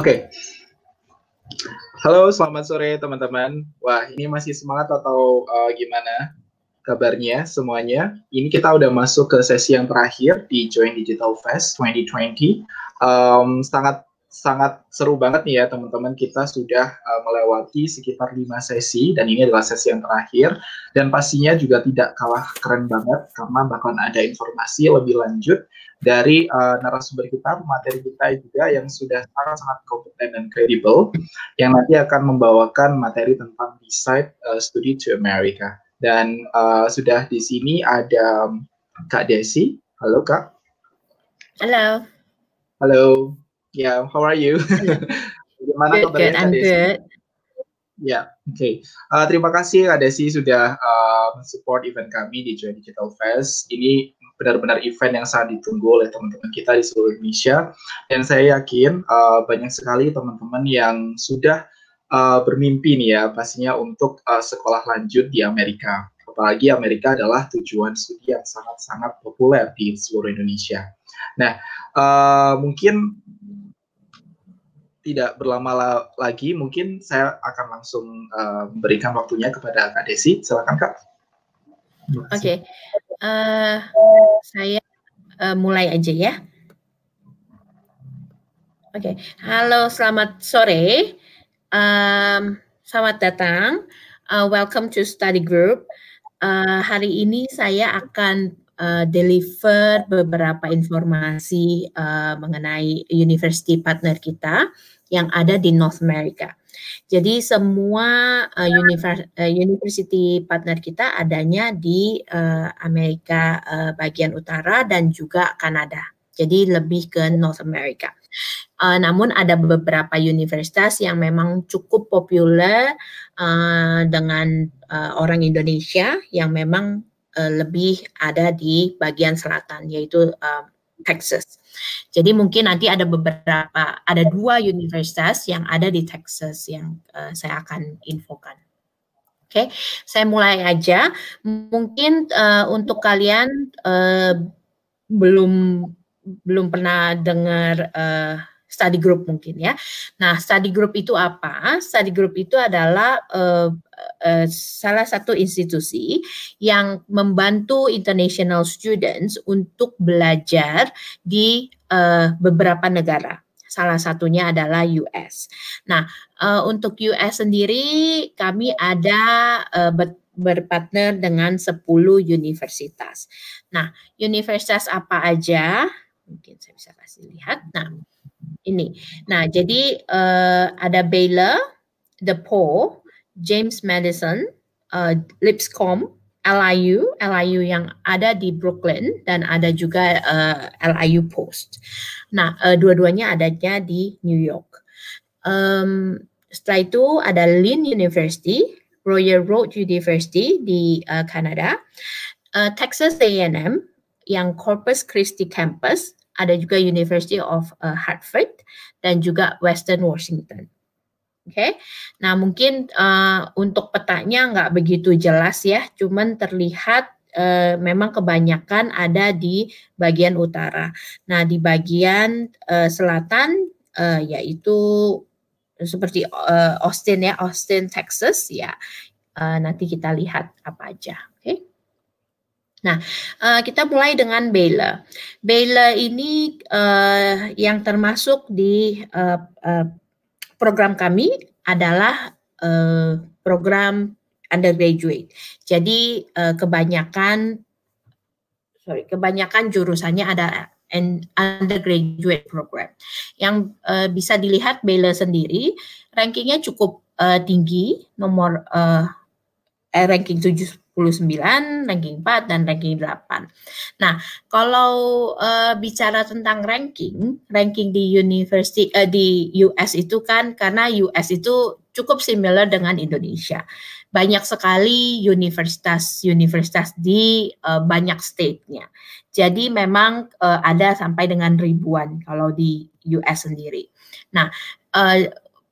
Oke. Okay. Halo, selamat sore teman-teman. Wah, ini masih semangat atau uh, gimana kabarnya semuanya? Ini kita udah masuk ke sesi yang terakhir di Join Digital Fest 2020. Um, sangat sangat seru banget nih ya teman-teman kita sudah uh, melewati sekitar lima sesi dan ini adalah sesi yang terakhir dan pastinya juga tidak kalah keren banget karena bahkan ada informasi lebih lanjut dari uh, narasumber kita, materi kita juga yang sudah sangat-sangat kompeten dan kredibel yang nanti akan membawakan materi tentang decide uh, Study to America dan uh, sudah di sini ada Kak Desi. Halo Kak. Halo. Halo. Yeah, how are you? Gimana good, kabarnya good, I'm good. Ya, yeah, oke. Okay. Uh, eh, terima kasih Kak Desi sudah uh, support event kami di Join Digital Fest. Ini benar-benar event yang sangat ditunggu oleh teman-teman kita di seluruh Indonesia. Dan saya yakin uh, banyak sekali teman-teman yang sudah uh, bermimpi nih ya, pastinya untuk uh, sekolah lanjut di Amerika. Apalagi Amerika adalah tujuan studi yang sangat-sangat populer di seluruh Indonesia. Nah, uh, mungkin tidak berlama lama lagi, mungkin saya akan langsung uh, berikan waktunya kepada Kak Desi. Silakan Kak. Oke, okay. uh, eh, saya uh, mulai aja ya. Oke, okay. halo, selamat sore, um, selamat datang, uh, welcome to study group. Uh, hari ini saya akan uh, deliver beberapa informasi uh, mengenai university partner kita yang ada di North America. Jadi semua uh, eh, univers uh, university partner kita adanya di uh, Amerika uh, bagian utara dan juga Kanada. Jadi lebih ke North America. Uh, namun ada beberapa universitas yang memang cukup populer uh, dengan uh, orang Indonesia yang memang Eh, lebih ada di bagian selatan yaitu um, Texas. Jadi mungkin nanti ada beberapa, ada dua universitas yang ada di Texas yang uh, saya akan infokan. Oke, okay? saya mulai aja. Mungkin uh, untuk kalian uh, belum belum pernah dengar uh, study group mungkin ya. Nah, study group itu apa? Study group itu adalah uh, uh, salah satu institusi yang membantu international students untuk belajar di uh, beberapa negara. Salah satunya adalah US. Nah, uh, untuk US sendiri kami ada uh, berpartner dengan 10 universitas. Nah, universitas apa aja? Mungkin saya bisa kasih lihat. Nah, ini. Nah, jadi uh, ada Baylor, The Paul, James Madison, uh, Lipscomb, LIU, LIU yang ada di Brooklyn dan ada juga uh, eh, LIU Post. Nah, uh, dua-duanya adanya di New York. Um, setelah itu ada Lynn University, Royal Road University di uh, Kanada, uh, Texas A&M yang Corpus Christi Campus ada juga University of uh, Hartford dan juga Western Washington. Oke, okay? nah mungkin uh, untuk petanya nggak begitu jelas ya, cuman terlihat uh, memang kebanyakan ada di bagian utara. Nah, di bagian uh, selatan uh, yaitu seperti uh, Austin ya, Austin Texas ya. Uh, nanti kita lihat apa aja. Nah, eh, kita mulai dengan Baylor. Baylor ini eh, yang termasuk di eh, program kami adalah program undergraduate. Jadi kebanyakan sorry kebanyakan jurusannya ada undergraduate program. Yang bisa dilihat Baylor sendiri rankingnya cukup tinggi nomor ranking 7 29, ranking 4, dan ranking 8. Nah, kalau uh, bicara tentang ranking, ranking di university uh, eh, di US itu kan karena US itu cukup similar dengan Indonesia. Banyak sekali universitas-universitas di uh, banyak state-nya. Jadi memang uh, ada sampai dengan ribuan kalau di US sendiri. Nah, uh,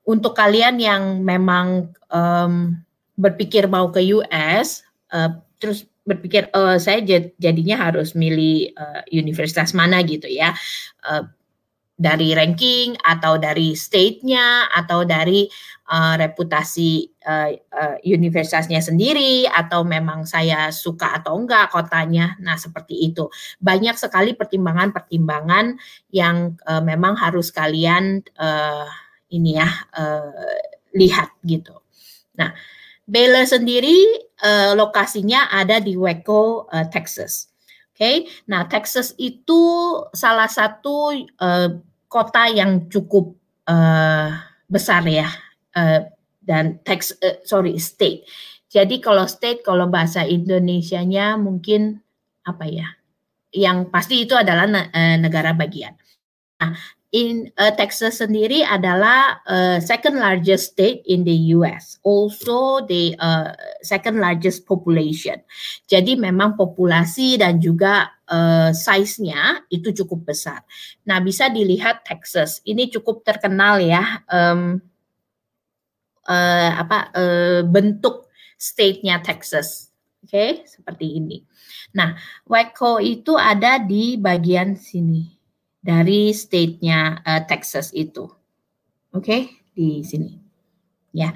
untuk kalian yang memang um, berpikir mau ke US, Eh, terus berpikir oh, saya jadinya harus milih uh, universitas mana gitu ya uh, dari ranking atau dari state-nya atau dari uh, reputasi uh, uh, universitasnya sendiri atau memang saya suka atau enggak kotanya nah seperti itu banyak sekali pertimbangan-pertimbangan yang uh, memang harus kalian uh, ini ya uh, lihat gitu nah Baylor sendiri uh, lokasinya ada di Waco, uh, Texas. Oke, okay? nah Texas itu salah satu uh, kota yang cukup uh, besar ya, uh, dan Texas uh, sorry state. Jadi kalau state, kalau bahasa Indonesia-nya mungkin apa ya? Yang pasti itu adalah negara bagian. Nah, in uh, Texas sendiri adalah uh, second largest state in the US, also the uh, eh, second largest population. Jadi memang populasi dan juga uh, size-nya itu cukup besar. Nah bisa dilihat Texas ini cukup terkenal ya um, uh, apa uh, bentuk state-nya Texas, oke okay? seperti ini. Nah Waco itu ada di bagian sini dari state-nya uh, Texas itu. Oke, okay? di sini. Ya.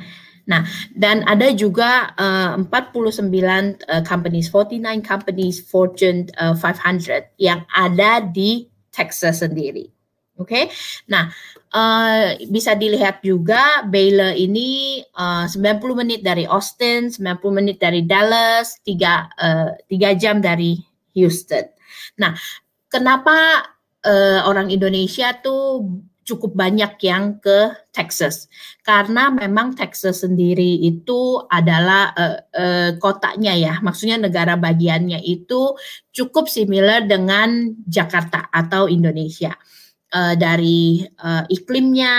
Nah, dan ada juga uh, 49 uh, companies, 49 companies Fortune uh, eh, 500 yang ada di Texas sendiri. Oke, okay? nah uh, bisa dilihat juga Baylor ini uh, 90 menit dari Austin, 90 menit dari Dallas, 3, uh, 3 jam dari Houston. Nah, kenapa uh, orang Indonesia tuh cukup banyak yang ke Texas karena memang Texas sendiri itu adalah uh, uh, kotanya ya maksudnya negara bagiannya itu cukup similar dengan Jakarta atau Indonesia uh, dari uh, iklimnya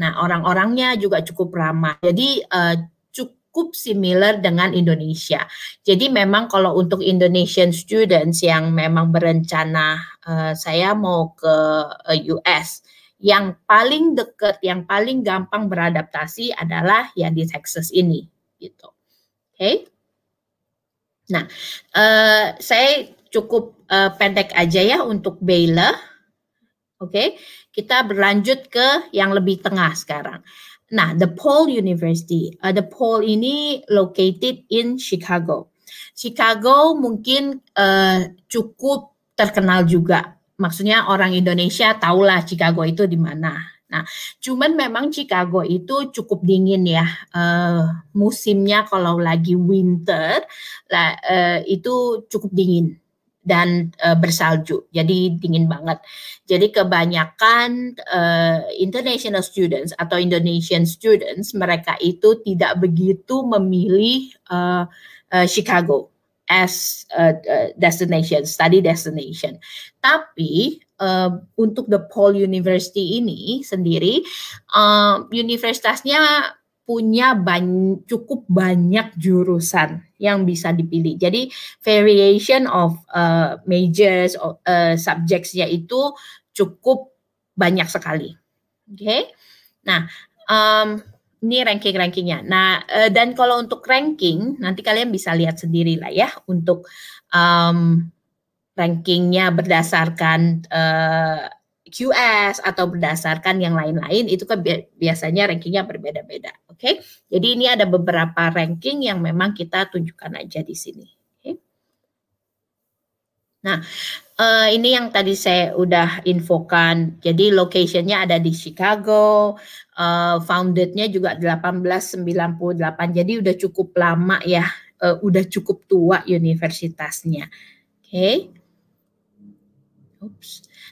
nah orang-orangnya juga cukup ramah jadi uh, cukup similar dengan Indonesia. Jadi memang kalau untuk Indonesian students yang memang berencana Eh, saya mau ke eh, US. Yang paling dekat, yang paling gampang beradaptasi adalah yang di Texas ini, gitu. Oke. Okay? Nah, uh, saya cukup uh, pendek aja ya untuk Baylor. Oke, okay? kita berlanjut ke yang lebih tengah sekarang. Nah, The Paul University. Uh, The Paul ini located in Chicago. Chicago mungkin uh, cukup terkenal juga. Maksudnya orang Indonesia tahulah Chicago itu di mana. Nah, cuman memang Chicago itu cukup dingin ya. Uh, musimnya kalau lagi winter lah, uh, itu cukup dingin dan uh, bersalju. Jadi dingin banget. Jadi kebanyakan uh, international students atau Indonesian students mereka itu tidak begitu memilih uh, uh, Chicago as a destination, study destination. Tapi uh, untuk the Paul University ini sendiri, uh, universitasnya punya bany cukup banyak jurusan yang bisa dipilih. Jadi variation of uh, majors, uh, subjectsnya itu cukup banyak sekali. Oke, okay? nah um, ini ranking-rankingnya. Nah, eh, dan kalau untuk ranking, nanti kalian bisa lihat sendiri lah ya untuk um, rankingnya berdasarkan uh, eh, QS atau berdasarkan yang lain-lain itu kan biasanya rankingnya berbeda-beda. Oke, okay? jadi ini ada beberapa ranking yang memang kita tunjukkan aja di sini. Nah, uh, ini yang tadi saya udah infokan. Jadi locationnya ada di Chicago, uh, foundednya juga 1898. Jadi udah cukup lama ya, uh, udah cukup tua universitasnya. Oke. Okay.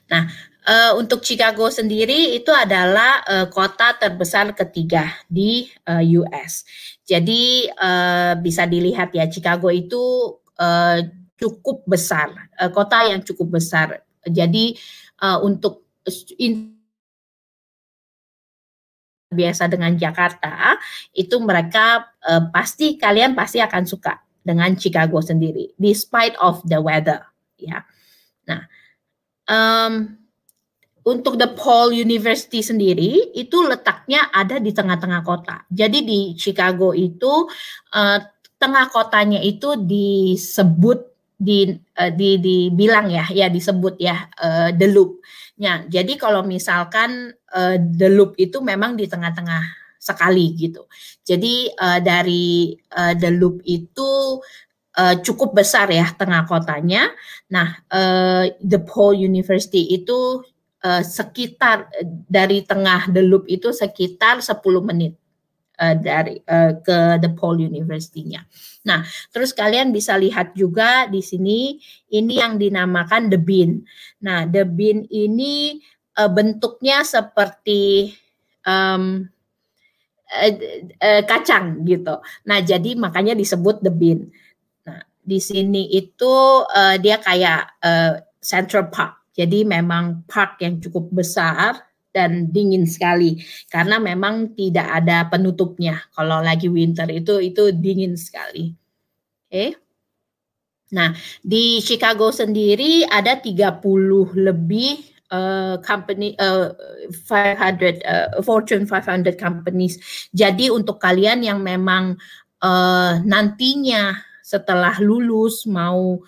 Nah, uh, untuk Chicago sendiri itu adalah uh, kota terbesar ketiga di uh, US. Jadi uh, bisa dilihat ya Chicago itu uh, cukup besar, uh, kota yang cukup besar. Jadi uh, untuk in, biasa dengan Jakarta, itu mereka uh, pasti kalian pasti akan suka dengan Chicago sendiri, despite of the weather, ya. Nah, um, untuk the Paul University sendiri itu letaknya ada di tengah-tengah kota. Jadi di Chicago itu uh, tengah kotanya itu disebut di, uh, di dibilang ya ya disebut ya uh, the loop. Ya, jadi kalau misalkan uh, the loop itu memang di tengah-tengah sekali gitu. Jadi uh, dari uh, the loop itu uh, cukup besar ya tengah kotanya. Nah, uh, the whole University itu uh, sekitar dari tengah the loop itu sekitar 10 menit uh, dari uh, ke Paul University-nya. Nah, terus kalian bisa lihat juga di sini ini yang dinamakan the Bin. Nah, the Bin ini uh, bentuknya seperti um, uh, uh, kacang gitu. Nah, jadi makanya disebut the Bin. Nah, di sini itu uh, dia kayak uh, Central Park. Jadi memang park yang cukup besar dan dingin sekali karena memang tidak ada penutupnya. Kalau lagi winter itu itu dingin sekali. Oke. Okay. Nah, di Chicago sendiri ada 30 lebih uh, company uh, 500 uh, Fortune 500 companies. Jadi untuk kalian yang memang uh, nantinya setelah lulus mau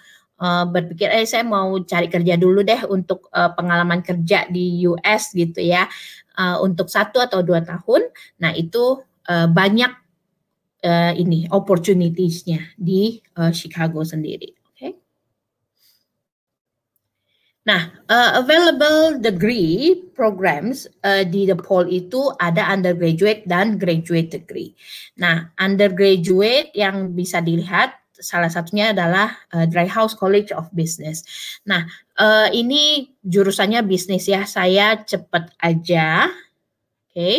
uh, berpikir eh saya mau cari kerja dulu deh untuk uh, pengalaman kerja di US gitu ya uh, untuk satu atau dua tahun nah itu uh, banyak uh, ini opportunities-nya di uh, Chicago sendiri oke Nah, uh, available degree programs uh, di Pole itu ada undergraduate dan graduate degree. Nah, undergraduate yang bisa dilihat salah satunya adalah uh, House College of Business. Nah, uh, ini jurusannya bisnis ya. Saya cepat aja. Oke. Okay.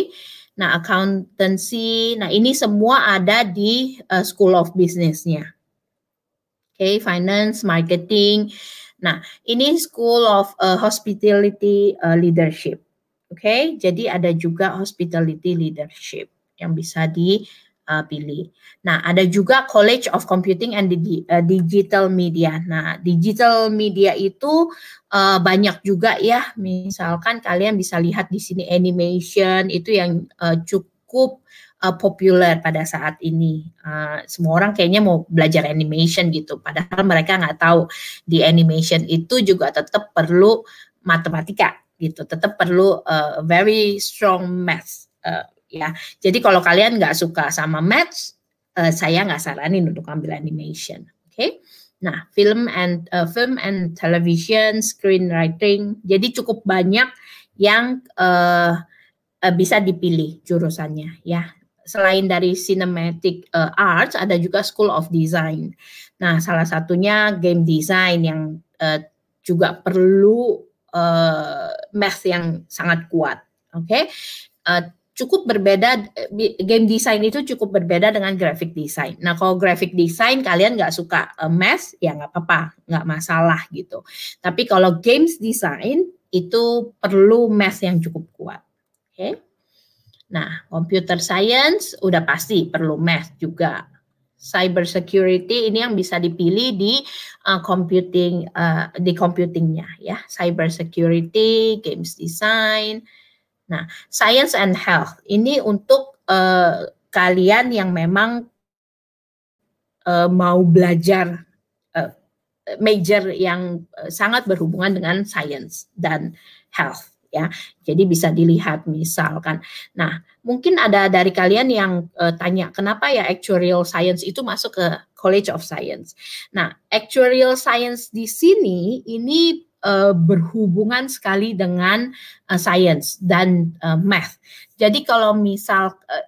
Nah, accountancy. Nah, ini semua ada di uh, School of Business-nya. Oke, okay, finance, marketing. Nah, ini School of uh, Hospitality uh, Leadership. Oke, okay? jadi ada juga hospitality leadership yang bisa di uh, pilih. Nah, ada juga College of Computing and Digi uh, Digital Media. Nah, digital media itu uh, banyak juga ya. Misalkan kalian bisa lihat di sini animation itu yang uh, cukup uh, populer pada saat ini. Uh, semua orang kayaknya mau belajar animation gitu, padahal mereka nggak tahu di animation itu juga tetap perlu matematika gitu, tetap perlu uh, very strong math. Uh, ya. Jadi kalau kalian nggak suka sama match, uh, saya nggak saranin untuk ambil animation. Oke. Okay? Nah, film and uh, film and television, screenwriting. Jadi cukup banyak yang uh, uh, bisa dipilih jurusannya ya. Selain dari cinematic uh, arts, ada juga School of Design. Nah, salah satunya game design yang uh, juga perlu uh, math yang sangat kuat. Oke. Okay? Uh, cukup berbeda eh, game design itu cukup berbeda dengan graphic design. Nah kalau graphic design kalian nggak suka uh, eh, mess ya nggak apa-apa nggak masalah gitu. Tapi kalau games design itu perlu math yang cukup kuat. Oke. Okay? Nah, computer science udah pasti perlu math juga. Cyber security ini yang bisa dipilih di uh, computing uh, di computingnya ya. Cyber security, games design, Nah, science and health ini untuk uh, kalian yang memang uh, mau belajar uh, major yang uh, sangat berhubungan dengan science dan health ya. Jadi bisa dilihat misalkan. Nah, mungkin ada dari kalian yang uh, tanya kenapa ya actuarial science itu masuk ke College of Science. Nah, actuarial science di sini ini uh, berhubungan sekali dengan uh, science dan uh, math. Jadi kalau misal uh,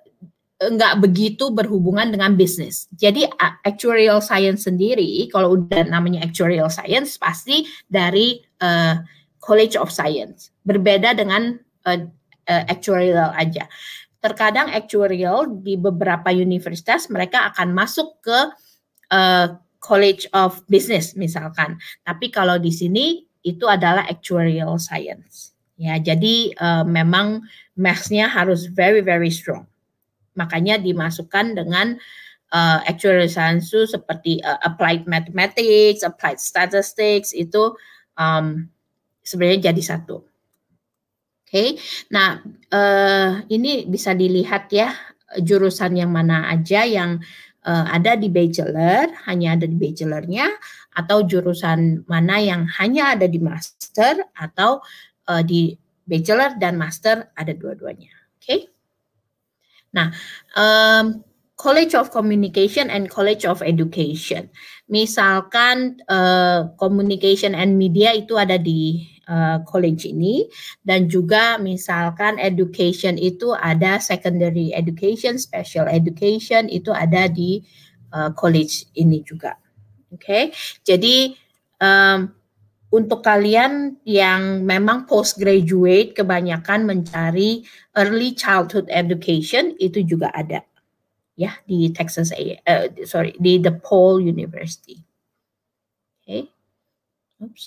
nggak begitu berhubungan dengan bisnis. Jadi actuarial science sendiri, kalau udah namanya actuarial science pasti dari uh, College of Science. Berbeda dengan uh, uh, actuarial aja. Terkadang actuarial di beberapa universitas mereka akan masuk ke uh, College of Business misalkan. Tapi kalau di sini itu adalah actuarial science. Ya, jadi uh, memang maths-nya harus very very strong. Makanya dimasukkan dengan uh, actuarial science itu seperti uh, applied mathematics, applied statistics itu um, sebenarnya jadi satu. Oke, okay. nah uh, ini bisa dilihat ya jurusan yang mana aja yang uh, ada di bachelor, hanya ada di bachelornya, atau jurusan mana yang hanya ada di master, atau uh, di bachelor dan master ada dua-duanya. Oke. Okay? Nah, um, College of Communication and College of Education. Misalkan uh, Communication and Media itu ada di uh, college ini dan juga misalkan education itu ada secondary education, special education itu ada di uh, college ini juga. Oke. Okay? Jadi um, untuk kalian yang memang postgraduate kebanyakan mencari early childhood education itu juga ada ya di Texas A uh, sorry di DePaul University. Oke. Okay. Oops.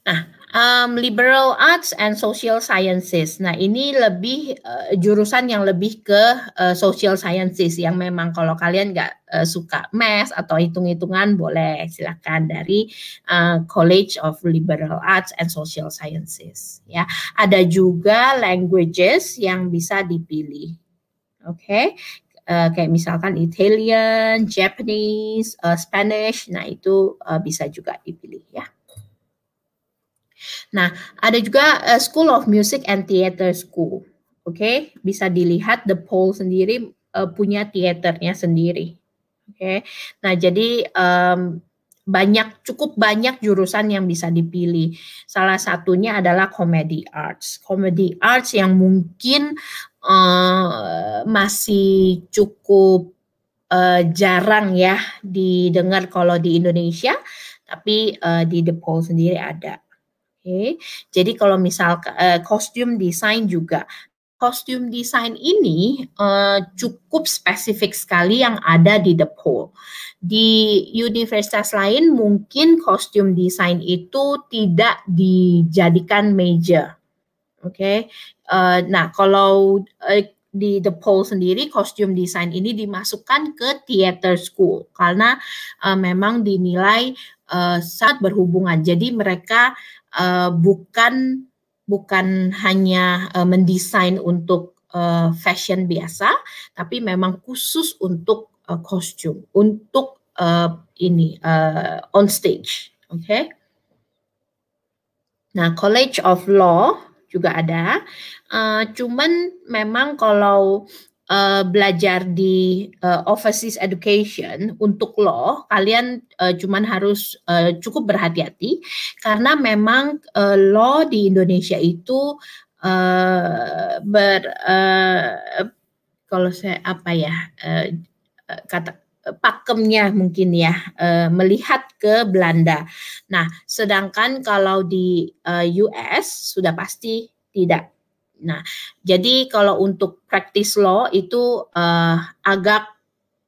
Nah, um, liberal arts and social sciences. Nah, ini lebih uh, jurusan yang lebih ke uh, social sciences yang memang kalau kalian nggak uh, suka math atau hitung-hitungan boleh silakan dari uh, College of Liberal Arts and Social Sciences. Ya, ada juga languages yang bisa dipilih. Oke, okay? Uh, kayak misalkan Italian, Japanese, uh, Spanish, nah itu uh, bisa juga dipilih ya. Nah, ada juga uh, School of Music and Theater School. Oke, okay? bisa dilihat The Pole sendiri uh, punya teaternya sendiri. Oke. Okay? Nah, jadi um, banyak cukup banyak jurusan yang bisa dipilih. Salah satunya adalah comedy arts. Comedy arts yang mungkin uh, masih cukup uh, jarang ya didengar kalau di Indonesia, tapi uh, di The Pole sendiri ada. Okay. Jadi kalau misal uh, eh, kostum desain juga kostum desain ini uh, cukup spesifik sekali yang ada di The Pole. Di universitas lain mungkin kostum desain itu tidak dijadikan major. Oke. Okay? Uh, eh, nah, kalau uh, di The Pole sendiri kostum desain ini dimasukkan ke theater school karena uh, memang dinilai uh, sangat berhubungan. Jadi mereka Eh, bukan bukan hanya uh, mendesain untuk uh, fashion biasa, tapi memang khusus untuk uh, kostum, untuk uh, ini uh, on stage, oke? Okay? Nah, College of Law juga ada, uh, cuman memang kalau uh, belajar di uh, overseas education untuk lo, kalian uh, cuman harus uh, cukup berhati-hati karena memang uh, lo di Indonesia itu uh, ber uh, kalau saya apa ya uh, kata pakemnya mungkin ya uh, melihat ke Belanda. Nah, sedangkan kalau di uh, US sudah pasti tidak Nah, jadi kalau untuk practice law itu uh, agak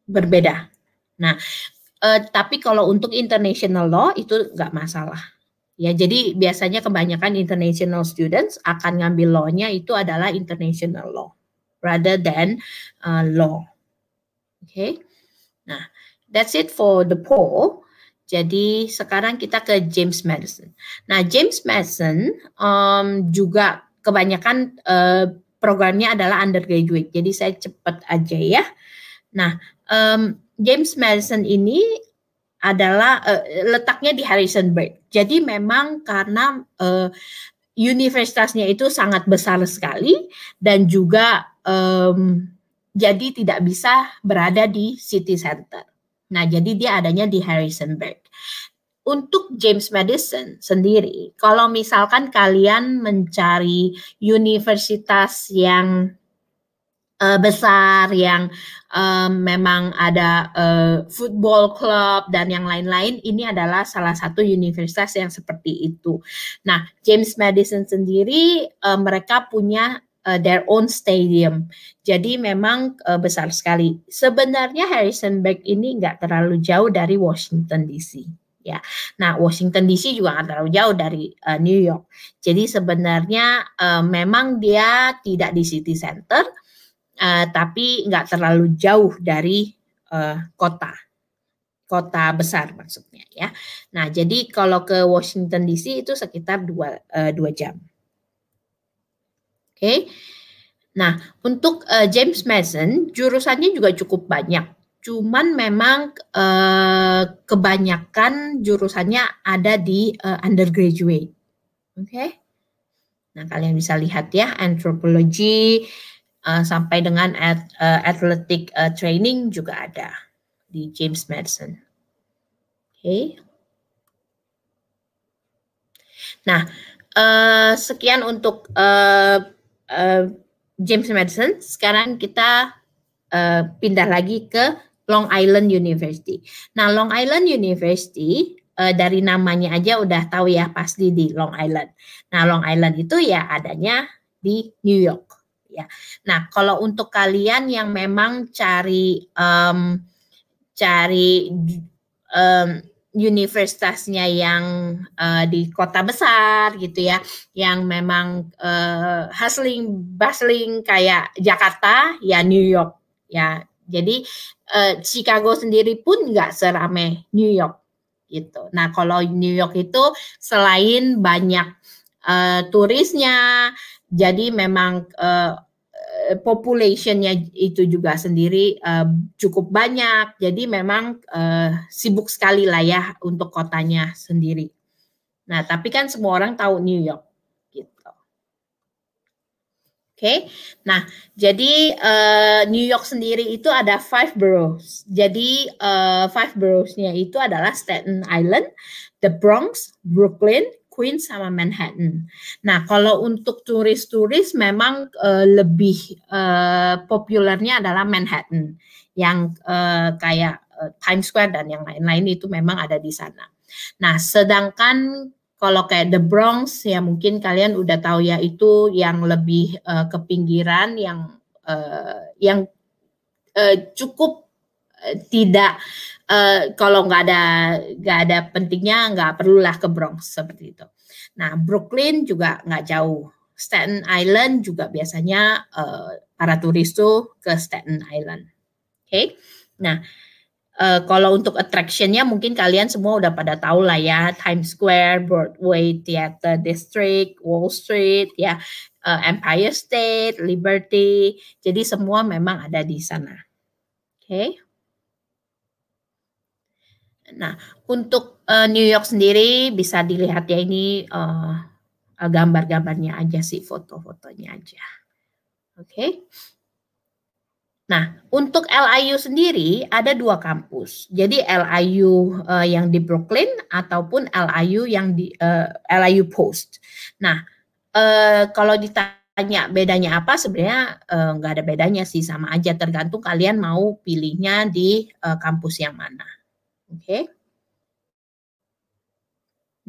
berbeda. Nah, uh, tapi kalau untuk international law itu nggak masalah. Ya, jadi biasanya kebanyakan international students akan ngambil law itu adalah international law rather than uh, law. Oke. Okay? Nah, that's it for the poll. Jadi sekarang kita ke James Madison. Nah, James Madison um, juga kebanyakan uh, programnya adalah undergraduate. Jadi saya cepat aja ya. Nah, um, James Madison ini adalah uh, letaknya di Harrisonburg. Jadi memang karena uh, universitasnya itu sangat besar sekali dan juga um, jadi tidak bisa berada di city center. Nah, jadi dia adanya di Harrisonburg untuk James Madison sendiri, kalau misalkan kalian mencari universitas yang uh, besar, yang um, memang ada uh, football club dan yang lain-lain, ini adalah salah satu universitas yang seperti itu. Nah, James Madison sendiri uh, mereka punya uh, their own stadium. Jadi memang uh, besar sekali. Sebenarnya Harrisonburg ini nggak terlalu jauh dari Washington DC ya. Nah, Washington DC juga nggak terlalu jauh dari uh, New York. Jadi sebenarnya uh, memang dia tidak di city center, uh, tapi nggak terlalu jauh dari uh, kota, kota besar maksudnya ya. Nah, jadi kalau ke Washington DC itu sekitar dua uh, dua jam. Oke. Okay. Nah, untuk uh, James Mason jurusannya juga cukup banyak Cuman memang uh, kebanyakan jurusannya ada di uh, undergraduate. Oke. Okay? Nah, kalian bisa lihat ya anthropology uh, sampai dengan at, uh, athletic uh, training juga ada di James Madison. Oke. Okay. Nah, uh, sekian untuk uh, uh, James Madison. Sekarang kita uh, pindah lagi ke Long Island University. Nah, Long Island University uh, dari namanya aja udah tahu ya pasti di Long Island. Nah, Long Island itu ya adanya di New York ya. Nah, kalau untuk kalian yang memang cari um, cari um, universitasnya yang uh, di kota besar gitu ya, yang memang uh, hustling bustling kayak Jakarta ya New York ya jadi eh, Chicago sendiri pun nggak seramai New York gitu. Nah kalau New York itu selain banyak eh, turisnya, jadi memang eh, populationnya itu juga sendiri eh, cukup banyak. Jadi memang eh, sibuk sekali lah ya untuk kotanya sendiri. Nah tapi kan semua orang tahu New York Oke, okay? nah jadi uh, New York sendiri itu ada five boroughs. Jadi uh, five boroughsnya itu adalah Staten Island, The Bronx, Brooklyn, Queens sama Manhattan. Nah kalau untuk turis-turis memang uh, lebih uh, populernya adalah Manhattan yang uh, kayak uh, Times Square dan yang lain-lain itu memang ada di sana. Nah sedangkan kalau kayak The Bronx ya mungkin kalian udah tahu ya itu yang lebih uh, eh, ke pinggiran yang uh, yang uh, cukup uh, tidak uh, kalau nggak ada nggak ada pentingnya nggak perlulah ke Bronx seperti itu. Nah Brooklyn juga nggak jauh. Staten Island juga biasanya uh, para turis tuh ke Staten Island. Oke. Okay? Nah, Uh, kalau untuk attractionnya mungkin kalian semua udah pada tahu lah ya Times Square, Broadway, Theater District, Wall Street, ya uh, Empire State, Liberty. Jadi semua memang ada di sana. Oke. Okay. Nah, untuk uh, New York sendiri bisa dilihat ya ini uh, gambar-gambarnya aja sih, foto-fotonya aja. Oke. Okay. Nah, untuk LIU sendiri ada dua kampus. Jadi LIU uh, eh, yang di Brooklyn ataupun LIU yang di uh, eh, LIU Post. Nah, uh, kalau ditanya bedanya apa sebenarnya uh, nggak ada bedanya sih sama aja tergantung kalian mau pilihnya di uh, kampus yang mana. Oke. Okay?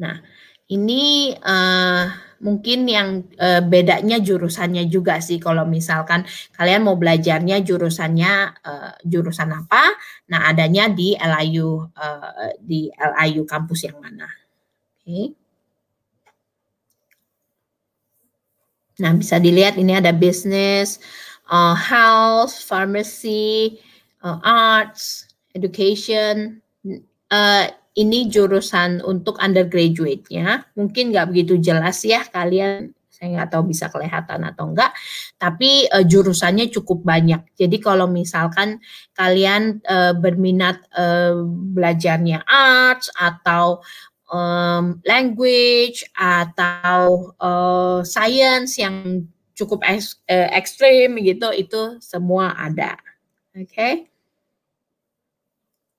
Nah, ini uh, mungkin yang e, bedanya jurusannya juga sih kalau misalkan kalian mau belajarnya jurusannya e, jurusan apa nah adanya di LIU e, eh, di LIU kampus yang mana oke okay. nah bisa dilihat ini ada bisnis house health pharmacy e, arts education e, ini jurusan untuk undergraduate-nya. Mungkin nggak begitu jelas ya kalian, saya nggak tahu bisa kelihatan atau enggak, tapi e, jurusannya cukup banyak. Jadi kalau misalkan kalian e, berminat e, belajarnya arts atau um, language atau uh, science yang cukup ekstrim gitu, itu semua ada. Oke. Okay?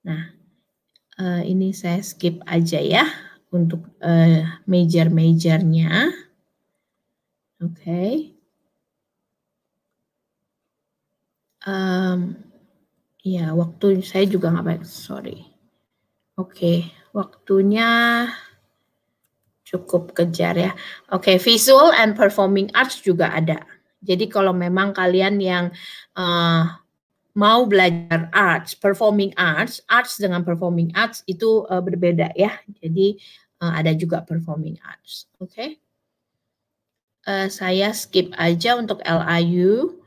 Nah, uh, ini saya skip aja ya untuk uh, eh, major-majornya. Oke. Okay. Um, ya, waktu saya juga nggak baik. Sorry. Oke, okay. waktunya cukup kejar ya. Oke, okay. visual and performing arts juga ada. Jadi kalau memang kalian yang uh, mau belajar arts, performing arts, arts dengan performing arts itu uh, berbeda ya. Jadi uh, ada juga performing arts. Oke. Okay? Uh, eh, saya skip aja untuk LIU.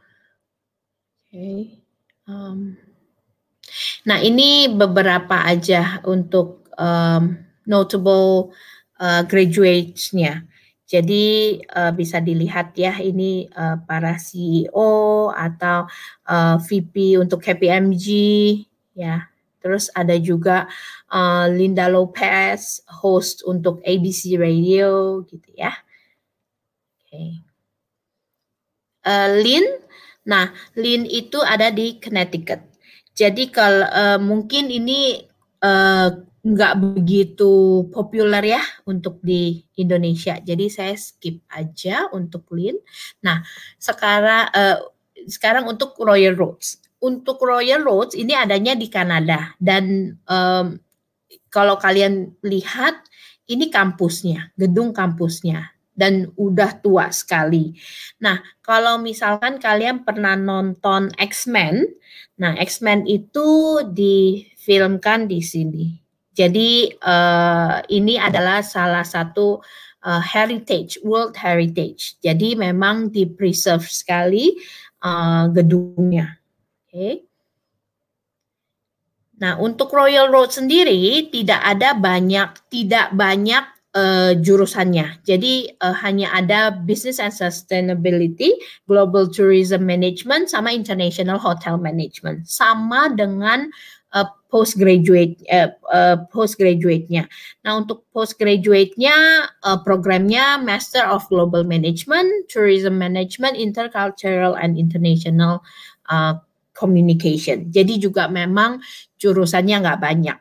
Oke. Okay. Um, nah ini beberapa aja untuk um, notable uh, graduates-nya. Jadi uh, bisa dilihat ya ini uh, para CEO atau uh, eh, VP untuk KPMG ya. Terus ada juga uh, Linda Lopez host untuk ABC Radio gitu ya. Oke. Okay. Uh, Lin, nah Lin itu ada di Connecticut. Jadi kalau uh, mungkin ini uh, nggak begitu populer ya untuk di Indonesia. Jadi saya skip aja untuk Lin. Nah, sekarang eh, sekarang untuk Royal Roads. Untuk Royal Roads ini adanya di Kanada dan eh, kalau kalian lihat ini kampusnya, gedung kampusnya dan udah tua sekali. Nah, kalau misalkan kalian pernah nonton X-Men, nah X-Men itu difilmkan di sini jadi uh, ini adalah salah satu uh, heritage, world heritage. Jadi memang di preserve sekali uh, gedungnya. Oke. Okay. Nah, untuk Royal Road sendiri tidak ada banyak tidak banyak uh, jurusannya. Jadi uh, hanya ada Business and Sustainability, Global Tourism Management sama International Hotel Management. Sama dengan uh, postgraduate uh, uh, postgraduate-nya. Nah, untuk postgraduate-nya uh, programnya Master of Global Management, Tourism Management, Intercultural and International uh, Communication. Jadi juga memang jurusannya nggak banyak.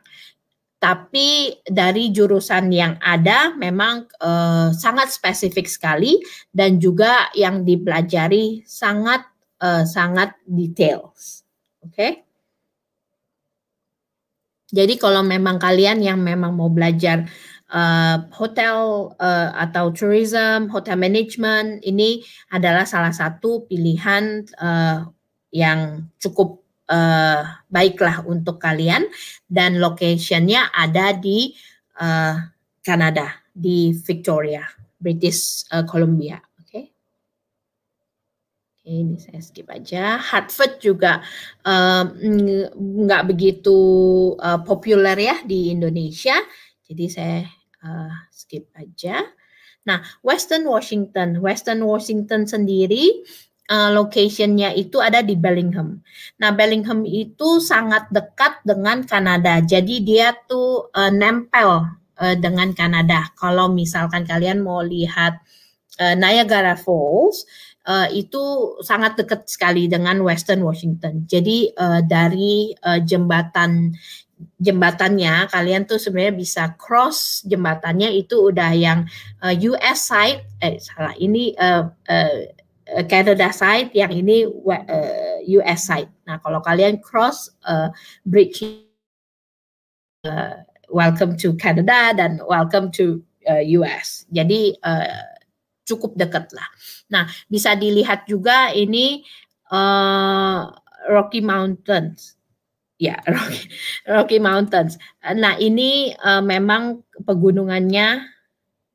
Tapi dari jurusan yang ada memang uh, sangat spesifik sekali dan juga yang dipelajari sangat uh, sangat details. Oke. Okay? Jadi kalau memang kalian yang memang mau belajar uh, hotel uh, atau tourism, hotel management ini adalah salah satu pilihan uh, yang cukup uh, baiklah untuk kalian dan locationnya ada di uh, Kanada di Victoria, British Columbia ini saya skip aja. Hartford juga eh, nggak uh, begitu uh, populer ya di Indonesia, jadi saya uh, skip aja. Nah, Western Washington, Western Washington sendiri uh, locationnya itu ada di Bellingham. Nah, Bellingham itu sangat dekat dengan Kanada, jadi dia tuh uh, nempel uh, dengan Kanada. Kalau misalkan kalian mau lihat uh, Niagara Falls uh, itu sangat dekat sekali dengan Western Washington. Jadi uh, dari uh, jembatan jembatannya kalian tuh sebenarnya bisa cross jembatannya itu udah yang uh, US side eh salah ini uh, uh, Canada side yang ini uh, US side. Nah kalau kalian cross uh, bridge uh, welcome to Canada dan welcome to uh, US. Jadi uh, cukup dekat lah. Nah, bisa dilihat juga ini uh, Rocky Mountains. Ya, Rocky, Rocky Mountains. Nah, ini uh, memang pegunungannya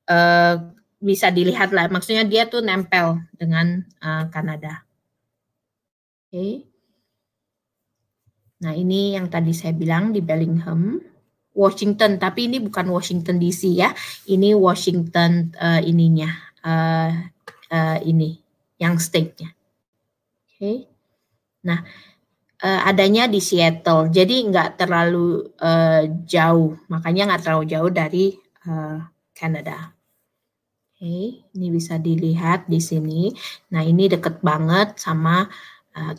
uh, bisa dilihat lah. Maksudnya dia tuh nempel dengan uh, Kanada. Oke. Okay. Nah, ini yang tadi saya bilang di Bellingham, Washington. Tapi ini bukan Washington DC ya. Ini Washington uh, ininya uh, uh, ini yang steaknya. Oke. Okay. Nah, uh, adanya di Seattle, jadi nggak terlalu uh, jauh, makanya nggak terlalu jauh dari uh, Oke, okay. ini bisa dilihat di sini. Nah, ini deket banget sama uh,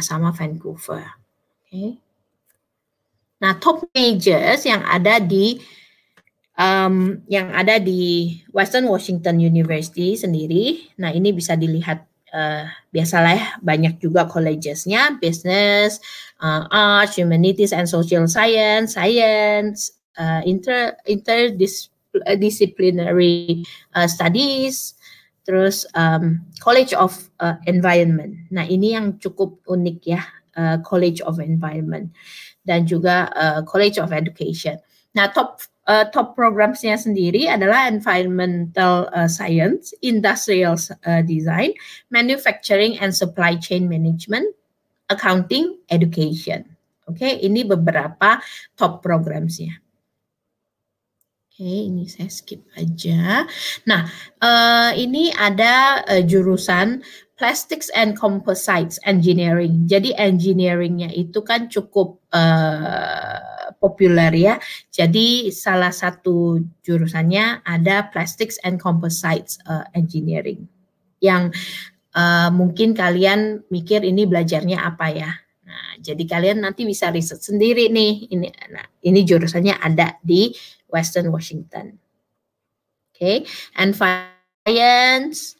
sama Vancouver. Oke. Okay. Nah, top majors yang ada di um, yang ada di Western Washington University sendiri. Nah ini bisa dilihat uh, biasalah ya, banyak juga colleges-nya, business, uh, arts, humanities and social science, science, uh, inter interdisciplinary uh, studies, terus um, College of uh, Environment. Nah ini yang cukup unik ya. Uh, College of Environment dan juga uh, College of Education. Nah, top uh, top programsnya sendiri adalah environmental uh, science, industrial uh, design, manufacturing and supply chain management, accounting, education. Oke, okay, ini beberapa top programsnya. Oke, okay, ini saya skip aja. Nah, uh, ini ada uh, jurusan Plastics and Composites Engineering. Jadi engineeringnya itu kan cukup uh, populer ya. Jadi salah satu jurusannya ada Plastics and Composites uh, Engineering yang uh, mungkin kalian mikir ini belajarnya apa ya. Nah, jadi kalian nanti bisa riset sendiri nih. Ini nah, ini jurusannya ada di Western Washington. Oke, okay. and science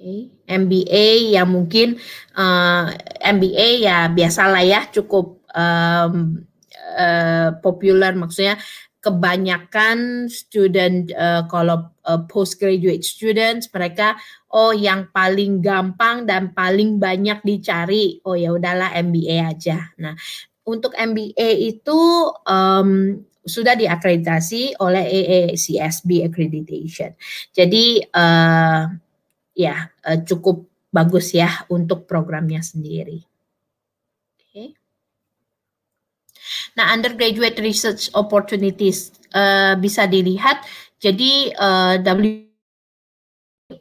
Okay. MBA ya mungkin uh, eh, MBA ya biasalah ya cukup um, uh, populer maksudnya kebanyakan student uh, kalau uh, postgraduate students mereka oh yang paling gampang dan paling banyak dicari oh ya udahlah MBA aja. Nah, untuk MBA itu um, sudah diakreditasi oleh AACSB accreditation. Jadi uh, ya uh, cukup bagus ya untuk programnya sendiri. Nah, undergraduate research opportunities uh, bisa dilihat. Jadi uh, W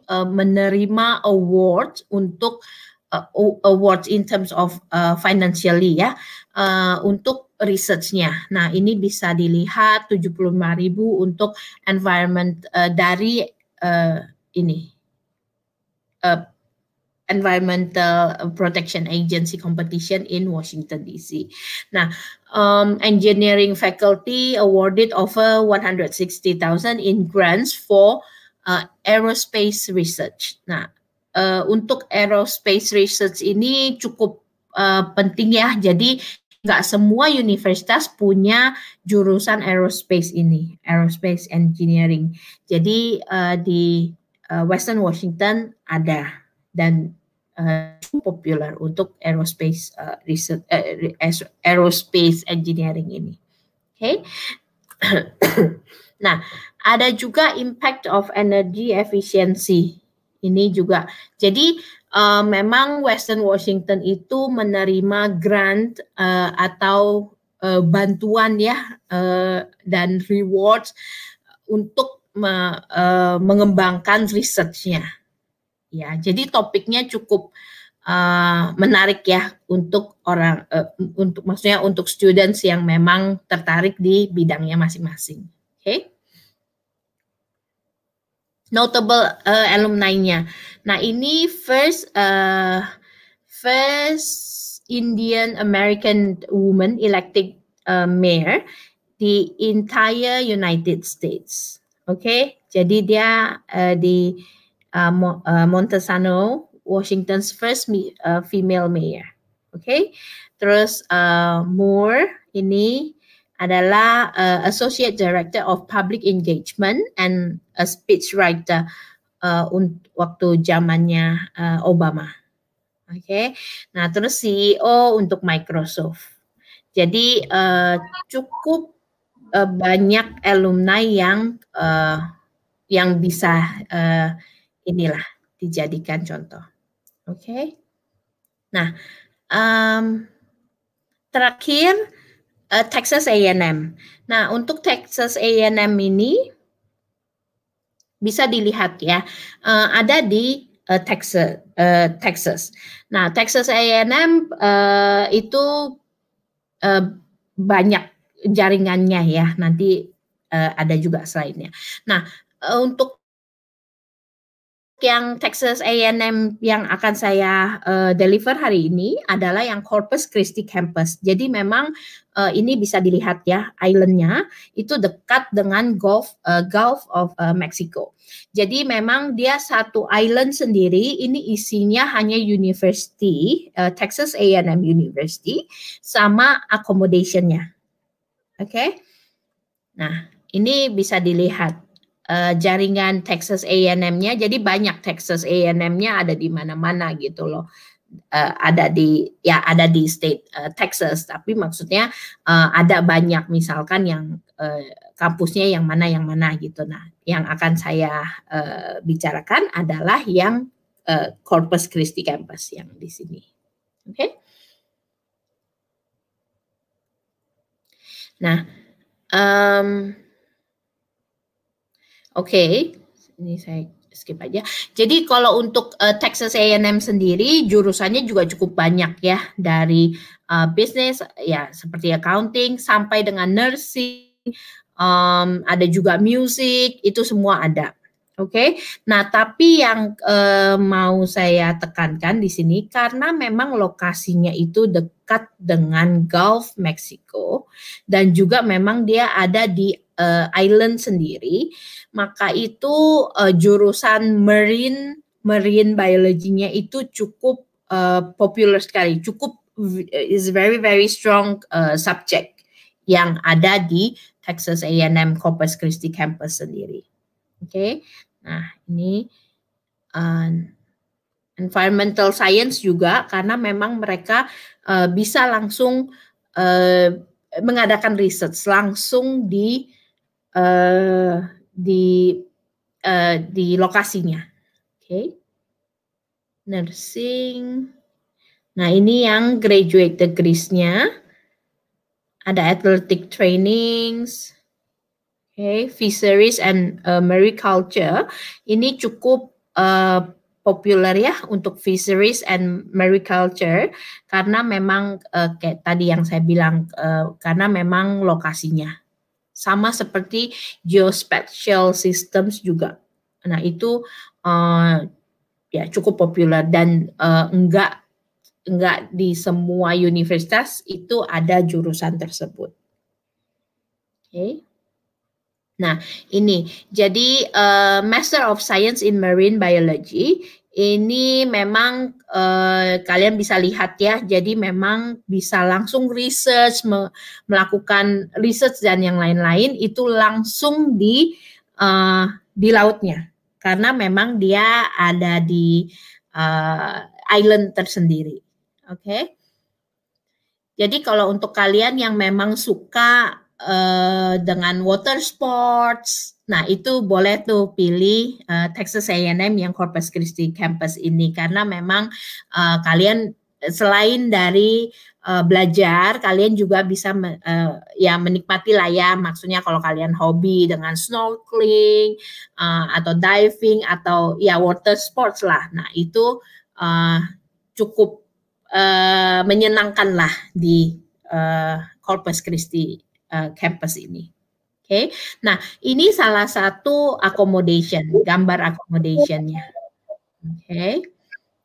menerima awards untuk uh, awards in terms of uh, financially ya uh, untuk researchnya. Nah ini bisa dilihat 75.000 untuk environment uh, dari uh, ini uh, Environmental Protection Agency competition in Washington DC. Nah, um, engineering faculty awarded over 160,000 in grants for uh, aerospace research. Nah, uh, untuk aerospace research ini cukup uh, penting ya. Jadi nggak semua universitas punya jurusan aerospace ini, aerospace engineering. Jadi uh, di Eh, Western Washington ada dan uh, populer untuk aerospace uh, research uh, aerospace engineering ini. Oke. Okay? nah, ada juga impact of energy efficiency. Ini juga. Jadi uh, memang Western Washington itu menerima grant uh, atau uh, bantuan ya uh, dan rewards untuk me, uh, mengembangkan researchnya. Ya, jadi topiknya cukup uh, menarik ya untuk orang, uh, untuk maksudnya untuk students yang memang tertarik di bidangnya masing-masing. Oke. Okay? Notable uh, alumni-nya. Nah ini first uh, first Indian American woman elected uh, mayor di entire United States. Oke, jadi dia uh, di uh, Mo uh, Montesano, Washington's first uh, female mayor. Oke, terus uh, Moore ini adalah uh, Associate Director of Public Engagement and a speech uh, waktu zamannya uh, Obama. Oke. Nah, terus CEO untuk Microsoft. Jadi uh, cukup uh, banyak alumni yang uh, yang bisa uh, inilah dijadikan contoh. Oke. Okay? Nah, um, terakhir uh, Texas A&M. Nah, untuk Texas A&M ini bisa dilihat ya, uh, ada di uh, Texas. Uh, Texas. Nah, Texas A&M uh, itu uh, banyak jaringannya ya. Nanti uh, ada juga selainnya. Nah, uh, untuk yang Texas A&M yang akan saya uh, deliver hari ini adalah yang Corpus Christi Campus. Jadi memang uh, ini bisa dilihat ya islandnya itu dekat dengan Gulf uh, Gulf of uh, Mexico. Jadi memang dia satu island sendiri. Ini isinya hanya University uh, Texas A&M University sama accommodationnya. Oke. Okay? Nah, ini bisa dilihat uh, jaringan Texas A&M-nya. Jadi banyak Texas A&M-nya ada di mana-mana gitu loh. Uh, ada di ya ada di state uh, Texas, tapi maksudnya uh, ada banyak misalkan yang uh, kampusnya yang mana yang mana gitu. Nah, yang akan saya uh, bicarakan adalah yang uh, Corpus Christi campus yang di sini. Oke. Okay? Nah, um, oke, okay. ini saya skip aja. Jadi kalau untuk uh, Texas A&M sendiri jurusannya juga cukup banyak ya dari uh, bisnis ya seperti accounting sampai dengan nursing, um, ada juga music, itu semua ada. Oke, okay? nah tapi yang uh, mau saya tekankan di sini karena memang lokasinya itu dekat dekat dengan Gulf Mexico dan juga memang dia ada di uh, island sendiri, maka itu uh, jurusan marine marine biologinya itu cukup uh, popular sekali, cukup is very very strong uh, subject yang ada di Texas A&M Corpus Christi campus sendiri. Oke. Okay? Nah, ini uh, environmental science juga karena memang mereka uh, bisa langsung uh, mengadakan research langsung di uh, di uh, di lokasinya. Oke. Okay. Nursing. Nah, ini yang graduate degree-nya. Ada athletic trainings. Okay, fisheries and uh, mariculture. Ini cukup uh, populer ya untuk fisheries and mariculture karena memang uh, kayak tadi yang saya bilang uh, karena memang lokasinya sama seperti geospatial systems juga. Nah itu uh, ya cukup populer dan uh, enggak enggak di semua universitas itu ada jurusan tersebut. Oke. Okay. Nah, ini jadi uh, Master of Science in Marine Biology ini memang uh, kalian bisa lihat ya, jadi memang bisa langsung research, me melakukan research dan yang lain-lain itu langsung di uh, di lautnya, karena memang dia ada di uh, island tersendiri. Oke, okay? jadi kalau untuk kalian yang memang suka Eh, dengan water sports. Nah, itu boleh tuh pilih uh, Texas A&M yang Corpus Christi campus ini karena memang uh, kalian selain dari uh, belajar, kalian juga bisa me, uh, ya menikmati lah ya. Maksudnya kalau kalian hobi dengan snorkeling uh, atau diving atau ya water sports lah. Nah itu uh, cukup uh, menyenangkan lah di uh, Corpus Christi uh, campus ini. Oke, okay. nah ini salah satu accommodation, gambar accommodationnya. Oke, okay.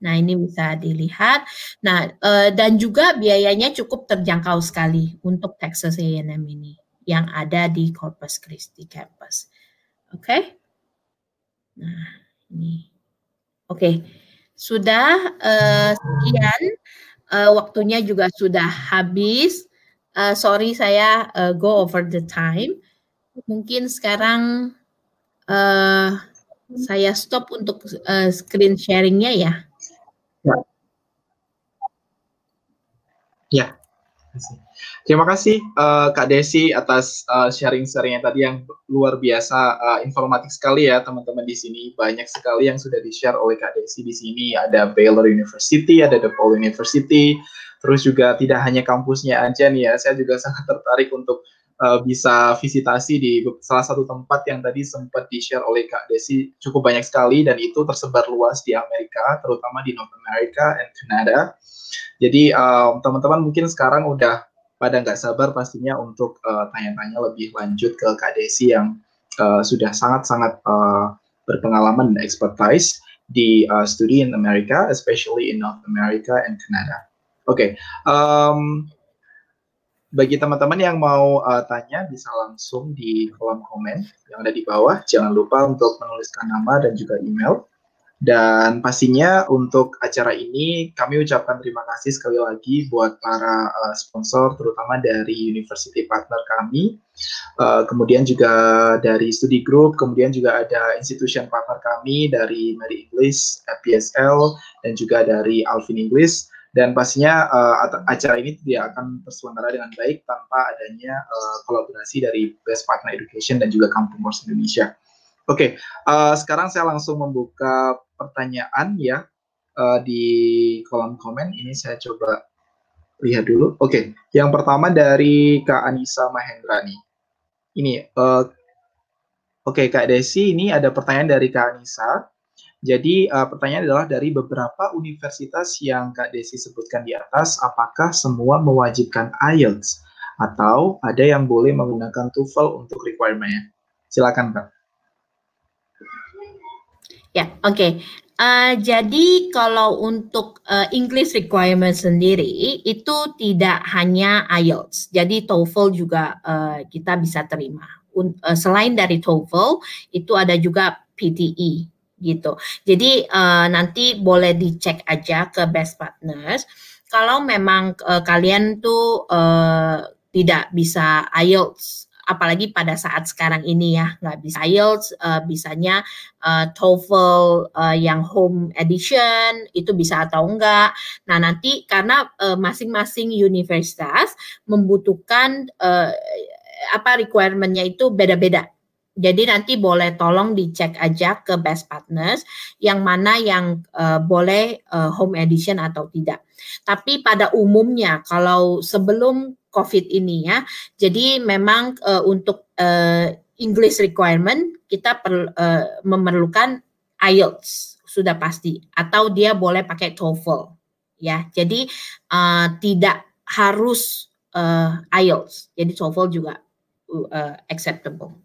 nah ini bisa dilihat. Nah uh, dan juga biayanya cukup terjangkau sekali untuk Texas A&M ini yang ada di Corpus Christi campus. Oke, okay. nah ini. Oke, okay. sudah uh, sekian uh, waktunya juga sudah habis uh, sorry saya uh, go over the time. Mungkin sekarang uh, saya stop untuk uh, screen sharingnya ya. Ya. ya. Terima kasih uh, Kak Desi atas uh, sharing-sharingnya tadi yang luar biasa uh, informatif sekali ya teman-teman di sini. Banyak sekali yang sudah di-share oleh Kak Desi di sini. Ada Baylor University, ada DePaul University, Terus juga tidak hanya kampusnya aja nih ya, saya juga sangat tertarik untuk uh, bisa visitasi di salah satu tempat yang tadi sempat di-share oleh Kak Desi cukup banyak sekali dan itu tersebar luas di Amerika, terutama di North America and Canada. Jadi eh, teman-teman um, mungkin sekarang udah pada nggak sabar pastinya untuk eh, tanya-tanya uh, lebih lanjut ke Kak Desi yang uh, sudah sangat-sangat uh, berpengalaman dan expertise di uh, studi in America, especially in North America and Canada. Oke, okay. um, bagi teman-teman yang mau uh, tanya bisa langsung di kolom komen yang ada di bawah. Jangan lupa untuk menuliskan nama dan juga email. Dan pastinya untuk acara ini kami ucapkan terima kasih sekali lagi buat para uh, sponsor terutama dari university partner kami, uh, kemudian juga dari studi group, kemudian juga ada institution partner kami dari Mary English, FPSL, dan juga dari Alvin English dan pastinya uh, acara ini tidak akan terselenggara dengan baik tanpa adanya uh, kolaborasi dari Best Partner Education dan juga Kampung Wars Indonesia. Oke, okay, uh, eh, sekarang saya langsung membuka pertanyaan ya uh, di kolom komen. Ini saya coba lihat dulu. Oke, okay, yang pertama dari Kak Anissa Mahendrani. Ini, uh, oke okay, Kak Desi, ini ada pertanyaan dari Kak Anissa jadi uh, pertanyaan adalah dari beberapa universitas yang Kak Desi sebutkan di atas, apakah semua mewajibkan IELTS atau ada yang boleh menggunakan TOEFL untuk requirement-nya? Silakan Kak. Ya, oke. Okay. Uh, eh, jadi kalau untuk uh, English requirement sendiri itu tidak hanya IELTS. Jadi TOEFL juga uh, kita bisa terima. Uh, selain dari TOEFL itu ada juga PTE gitu. Jadi uh, nanti boleh dicek aja ke Best Partners. Kalau memang uh, kalian tuh uh, tidak bisa IELTS, apalagi pada saat sekarang ini ya nggak bisa IELTS, uh, bisanya uh, TOEFL uh, yang home edition itu bisa atau enggak. Nah nanti karena masing masing-masing universitas membutuhkan uh, apa requirementnya itu beda-beda jadi nanti boleh tolong dicek aja ke best partners yang mana yang uh, boleh uh, home edition atau tidak. Tapi pada umumnya kalau sebelum COVID ini ya, jadi memang uh, untuk uh, English requirement kita per, uh, memerlukan IELTS sudah pasti atau dia boleh pakai TOEFL ya. Jadi uh, tidak harus uh, IELTS. Jadi TOEFL juga uh, acceptable.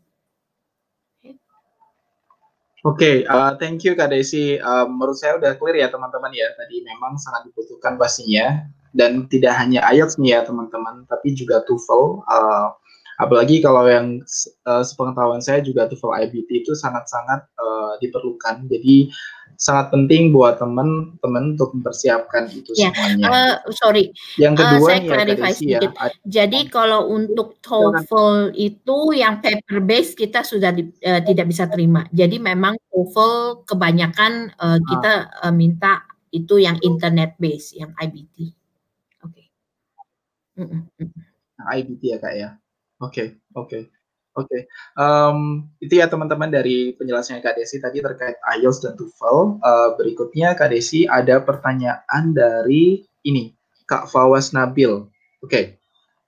Oke, okay, uh, thank you Kak Desi. Uh, menurut saya udah clear ya teman-teman ya. Tadi memang sangat dibutuhkan pastinya dan tidak hanya IELTS nih ya teman-teman, tapi juga TOEFL. Uh, apalagi kalau yang uh, sepengetahuan saya juga TOEFL IBT itu sangat-sangat uh, diperlukan. Jadi sangat penting buat teman-teman untuk mempersiapkan itu ya. semuanya. Uh, sorry. Yang eh, kedua uh, saya ya, Ya, Jadi kalau untuk iya. TOEFL itu yang paper based kita sudah di, uh, tidak bisa terima. Jadi memang TOEFL kebanyakan uh, kita uh, minta itu yang internet based, yang IBT. Oke. Okay. IBT ya kak ya. Oke, okay, oke. Okay. Oke, okay. um, itu ya teman-teman dari penjelasannya Kak Desi tadi terkait IELTS dan TOEFL. Uh, berikutnya Kak Desi ada pertanyaan dari ini Kak Fawas Nabil. Oke, okay.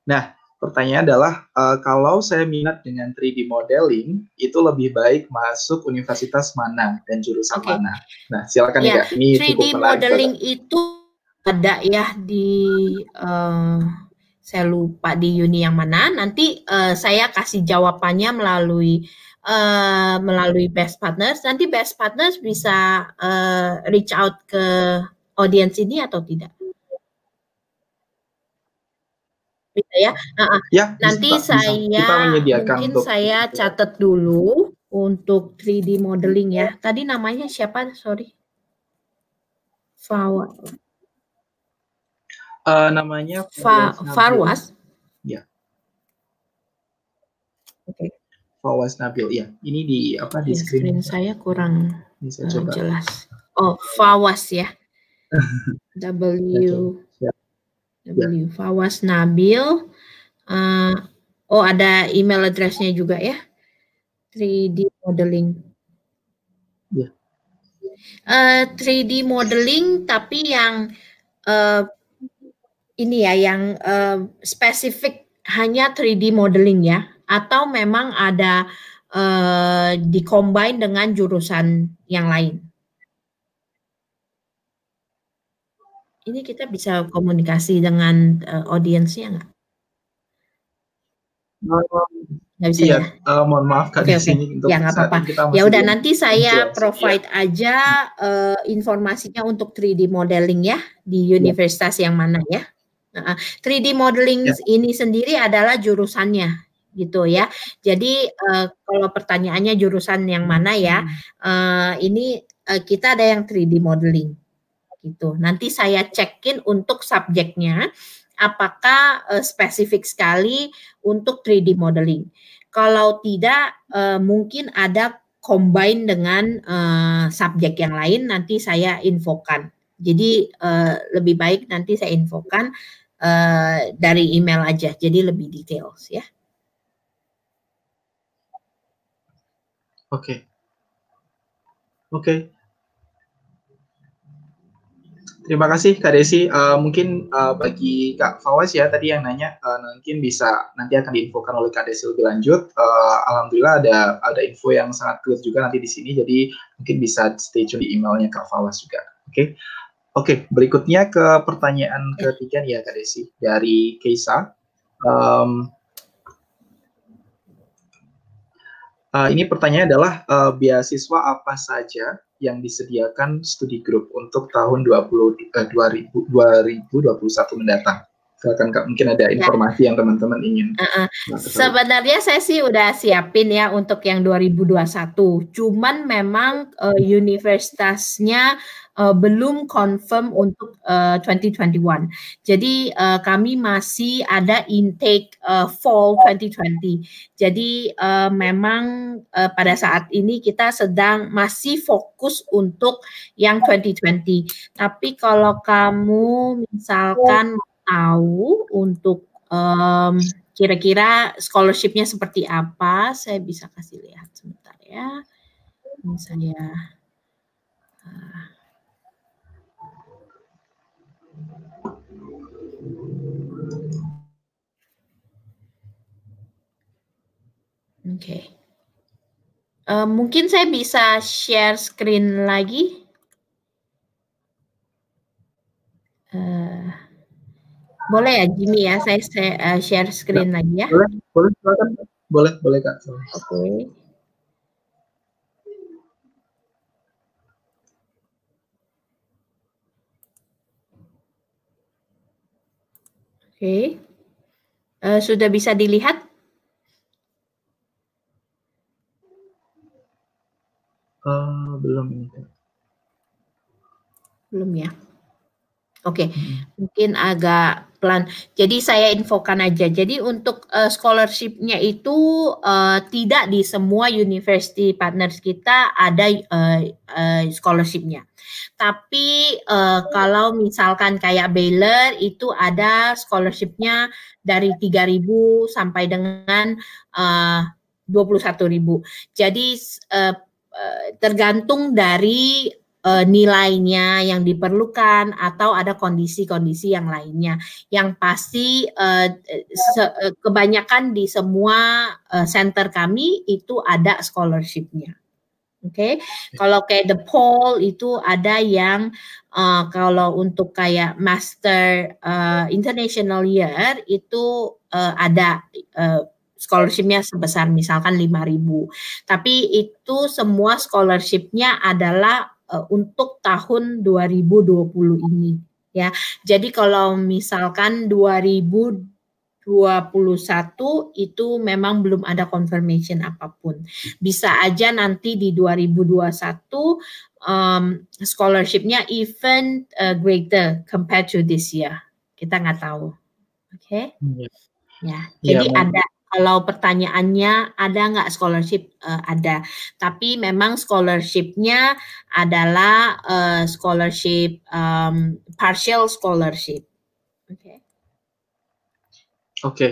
nah pertanyaannya adalah uh, kalau saya minat dengan 3D modeling itu lebih baik masuk universitas mana dan jurusan okay. mana? Nah silakan ya, Ini 3D cukup menarik, modeling itu ada ya di uh, saya lupa di uni yang mana. Nanti uh, saya kasih jawabannya melalui uh, melalui best partners. Nanti best partners bisa uh, reach out ke audiens ini atau tidak? Bisa ya. Uh, Ya. Nanti bisa, saya bisa. Kita mungkin untuk... saya catat dulu untuk 3D modeling ya. Tadi namanya siapa? Sorry. Flower uh, namanya Fa Farwas. Ya. Oke. Okay. Farwas Nabil. Ya, ini di apa di ya, screen. screen saya kurang Bisa eh, coba. jelas. Oh, Fawas ya. w ya. W Fawas Nabil. Uh, oh, ada email addressnya juga ya. 3D modeling. Ya. Uh, 3D modeling tapi yang uh, ini ya yang uh, spesifik hanya 3D modeling ya atau memang ada uh, eh, dikombin dengan jurusan yang lain? Ini kita bisa komunikasi dengan uh, audiensnya nggak? Nggak bisa iya, ya? Uh, mohon maaf Kak okay, di sini. Untuk ya saat apa-apa. Ya udah nanti saya iya. provide ya. aja uh, informasinya untuk 3D modeling ya di iya. universitas ya. yang mana ya. Nah, 3D modeling ya. ini sendiri adalah jurusannya gitu ya. Jadi uh, kalau pertanyaannya jurusan yang mana ya, uh, ini uh, kita ada yang 3D modeling gitu. Nanti saya cekin untuk subjeknya apakah uh, spesifik sekali untuk 3D modeling. Kalau tidak uh, mungkin ada combine dengan uh, subjek yang lain nanti saya infokan. Jadi uh, lebih baik nanti saya infokan Eh, dari email aja, jadi lebih details ya. Oke. Okay. Oke. Okay. Terima kasih Kak Desi. Uh, mungkin uh, bagi Kak Fawaz ya tadi yang nanya uh, mungkin bisa nanti akan diinfokan oleh Kak Desi lebih lanjut. Uh, Alhamdulillah ada ada info yang sangat clear juga nanti di sini. Jadi mungkin bisa stay tune di emailnya Kak Fawaz juga. Oke. Okay. Oke, berikutnya ke pertanyaan ketiga ya Kak Desi dari Keisa. Um, uh, ini pertanyaan adalah uh, beasiswa apa saja yang disediakan studi grup untuk tahun 20, uh, 2000, 2021 mendatang? silakan kak mungkin ada ya. informasi ya. yang teman-teman ingin uh -uh. Nah, sebenarnya saya sih udah siapin ya untuk yang 2021 cuman memang uh, universitasnya uh, belum confirm untuk uh, eh, 2021 jadi uh, kami masih ada intake uh, fall 2020 jadi uh, memang uh, pada saat ini kita sedang masih fokus untuk yang 2020 tapi kalau kamu misalkan tahu untuk um, kira-kira scholarshipnya seperti apa. Saya bisa kasih lihat sebentar ya. Misalnya, eh, Oke, okay. uh, eh, mungkin saya bisa share screen lagi. Uh, boleh ya Jimmy ya, saya, saya uh, eh, share screen nah, lagi ya. Boleh, boleh silakan. Boleh, boleh Kak. Oke. Okay. Oke. Okay. Uh, eh, sudah bisa dilihat? Uh, belum ini. Belum ya. Oke, okay. hmm. mungkin agak pelan. Jadi saya infokan aja. Jadi untuk uh, eh, scholarship itu uh, tidak di semua university partners kita ada uh, eh, uh, scholarship Tapi uh, kalau misalkan kayak Baylor itu ada scholarshipnya nya dari 3.000 sampai dengan uh, 21.000. Jadi uh, tergantung dari uh, nilainya yang diperlukan atau ada kondisi-kondisi yang lainnya yang pasti uh, kebanyakan di semua uh, center kami itu ada scholarshipnya. Oke, okay? kalau kayak the poll itu ada yang uh, kalau untuk kayak master uh, international year itu uh, ada uh, scholarshipnya sebesar misalkan 5000 tapi itu semua scholarshipnya adalah Eh, untuk tahun 2020 ini ya. Jadi kalau misalkan 2021 itu memang belum ada confirmation apapun. Bisa aja nanti di 2021 um, scholarshipnya even uh, greater compared to this year. Kita nggak tahu. Oke. Okay? Hmm, ya. Ya, ya. Jadi yeah, ada kalau pertanyaannya ada nggak scholarship? Uh, ada, tapi memang scholarshipnya adalah uh, scholarship um, partial scholarship. Oke. Okay. Oke. Okay.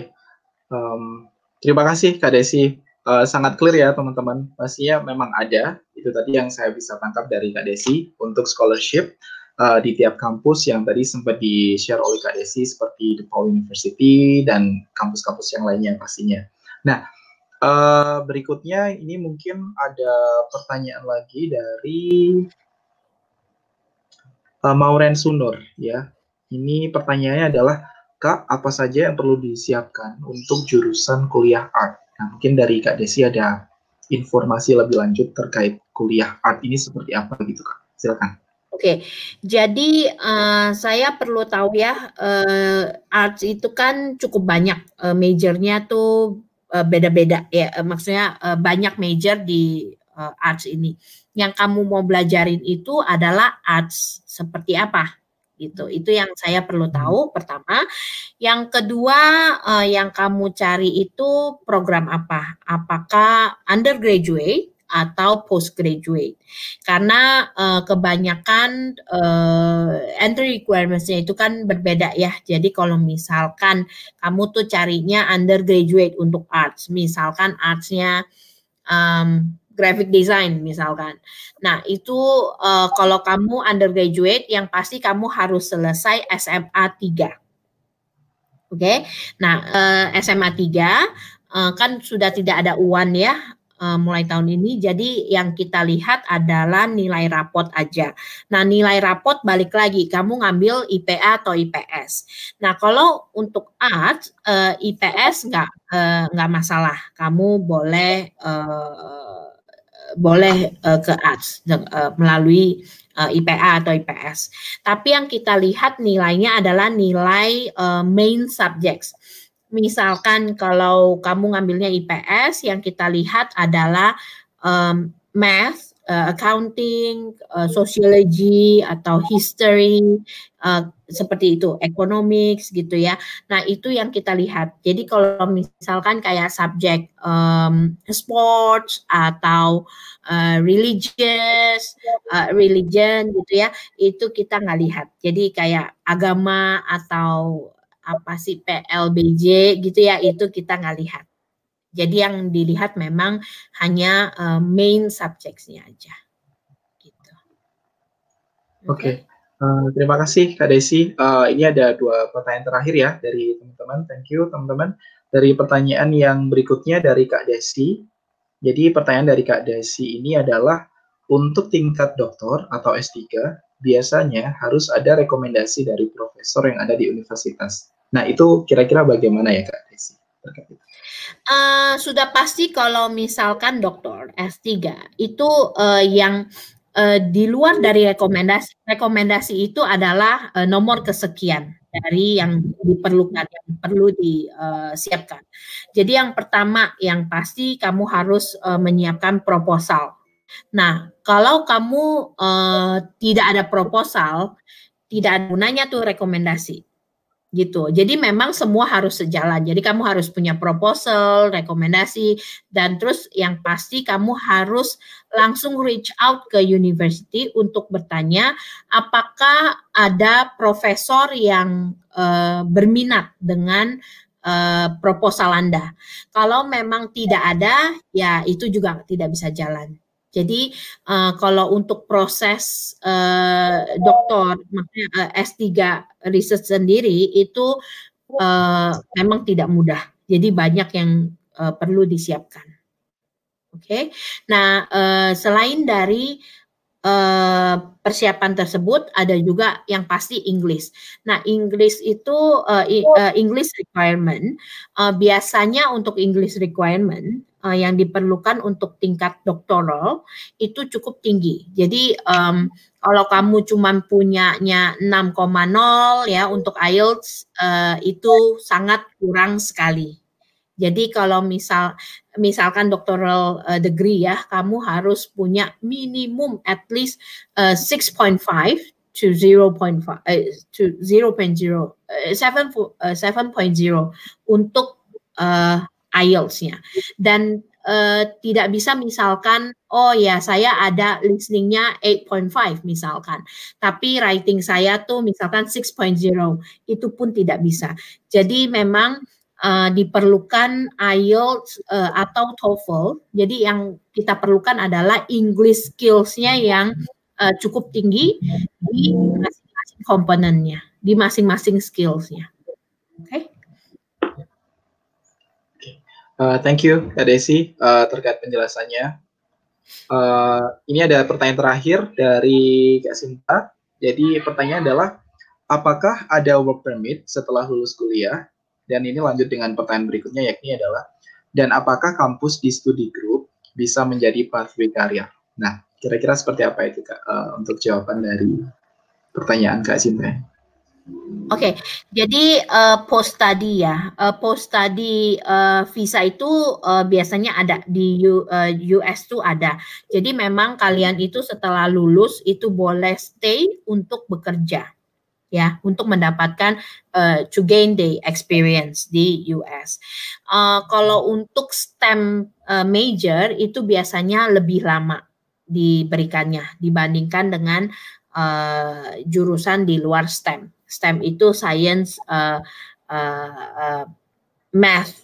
Um, terima kasih Kak Desi. Uh, sangat clear ya teman-teman. Pastinya memang ada. Itu tadi yang saya bisa tangkap dari Kak Desi untuk scholarship. Eh, di tiap kampus yang tadi sempat di-share oleh Kak Desi seperti DePaul University dan kampus-kampus yang lainnya pastinya. Nah, uh, berikutnya ini mungkin ada pertanyaan lagi dari uh, Mauren Sunur ya. Ini pertanyaannya adalah Kak, apa saja yang perlu disiapkan untuk jurusan kuliah art? Nah, mungkin dari Kak Desi ada informasi lebih lanjut terkait kuliah art ini seperti apa gitu, Kak. Silakan. Oke, jadi uh, saya perlu tahu ya, uh, arts itu kan cukup banyak uh, majornya tuh beda beda-beda ya, uh, maksudnya uh, banyak major di uh, arts ini. Yang kamu mau belajarin itu adalah arts seperti apa? gitu. Itu yang saya perlu hmm. tahu pertama. Yang kedua, uh, yang kamu cari itu program apa? Apakah undergraduate atau postgraduate. Karena uh, kebanyakan uh, entry requirements-nya itu kan berbeda ya. Jadi kalau misalkan kamu tuh carinya undergraduate untuk arts, misalkan arts-nya um, graphic design misalkan. Nah, itu uh, kalau kamu undergraduate yang pasti kamu harus selesai SMA 3. Oke, okay? nah SMA 3 kan sudah tidak ada UAN ya, Eh, mulai tahun ini. Jadi yang kita lihat adalah nilai rapot aja. Nah nilai rapot balik lagi, kamu ngambil IPA atau IPS. Nah kalau untuk art uh, eh, IPS nggak uh, nggak masalah, kamu boleh uh, boleh uh, ke art uh, melalui uh, IPA atau IPS. Tapi yang kita lihat nilainya adalah nilai uh, main subjects misalkan kalau kamu ngambilnya IPS yang kita lihat adalah um, math, uh, accounting, uh, sociology atau history uh, seperti itu, economics gitu ya. Nah, itu yang kita lihat. Jadi kalau misalkan kayak subjek um, sports atau uh, religious uh, religion gitu ya, itu kita nggak lihat. Jadi kayak agama atau apa sih PLBJ gitu ya itu kita nggak lihat. Jadi yang dilihat memang hanya uh, main subjectsnya aja. Gitu. Oke. Okay. okay. Uh, eh, terima kasih Kak Desi. Uh, ini ada dua pertanyaan terakhir ya dari teman-teman. Thank you teman-teman. Dari pertanyaan yang berikutnya dari Kak Desi. Jadi pertanyaan dari Kak Desi ini adalah untuk tingkat doktor atau S3, biasanya harus ada rekomendasi dari profesor yang ada di universitas. Nah, itu kira-kira bagaimana ya, Kak Desi? Uh, sudah pasti kalau misalkan dokter S3 itu uh, yang uh, di luar dari rekomendasi rekomendasi itu adalah uh, nomor kesekian dari yang diperlukan yang perlu disiapkan. Jadi yang pertama yang pasti kamu harus uh, menyiapkan proposal Nah, kalau kamu uh, tidak ada proposal, tidak ada gunanya tuh rekomendasi. Gitu. Jadi memang semua harus sejalan. Jadi kamu harus punya proposal, rekomendasi, dan terus yang pasti kamu harus langsung reach out ke university untuk bertanya apakah ada profesor yang uh, berminat dengan Uh, proposal Anda. Kalau memang tidak ada, ya itu juga tidak bisa jalan. Jadi uh, kalau untuk proses uh, doktor maksudnya uh, S3 riset sendiri itu uh, memang tidak mudah. Jadi banyak yang uh, perlu disiapkan. Oke. Okay? Nah, uh, selain dari uh, persiapan tersebut ada juga yang pasti Inggris. Nah, Inggris itu uh, uh, English requirement uh, biasanya untuk English requirement uh, yang diperlukan untuk tingkat doktoral itu cukup tinggi. Jadi um, kalau kamu cuma punyanya 6,0 ya untuk IELTS uh, itu sangat kurang sekali. Jadi kalau misal misalkan doctoral uh, eh, degree ya, kamu harus punya minimum at least uh, 6.5 to 0.5 uh, to 0.0 uh, 7.0 uh, 7.0 untuk uh, IELTS-nya dan uh, tidak bisa misalkan oh ya saya ada listeningnya 8.5 misalkan tapi writing saya tuh misalkan 6.0 itu pun tidak bisa jadi memang uh, diperlukan IELTS uh, atau TOEFL. Jadi yang kita perlukan adalah English skills-nya yang uh, cukup tinggi di masing-masing komponennya, di masing-masing skills-nya. Oke. Okay? Eh, thank you, Kak Desi, uh, terkait penjelasannya. Uh, ini ada pertanyaan terakhir dari Kak Sinta. Jadi pertanyaan adalah, apakah ada work permit setelah lulus kuliah? Dan ini lanjut dengan pertanyaan berikutnya, yakni adalah, dan apakah kampus di studi group bisa menjadi pathway karya? Nah, kira-kira seperti apa itu, Kak, uh, untuk jawaban dari pertanyaan Kak Sinta? Oke, okay. jadi uh, post study ya, uh, post study uh, eh, visa itu uh, biasanya ada di U, uh, US tuh ada. Jadi memang kalian itu setelah lulus itu boleh stay untuk bekerja, ya, untuk mendapatkan uh, to gain the experience di US. Uh, kalau untuk STEM uh, major itu biasanya lebih lama diberikannya dibandingkan dengan uh, jurusan di luar STEM STEM itu science, uh, uh, uh, math,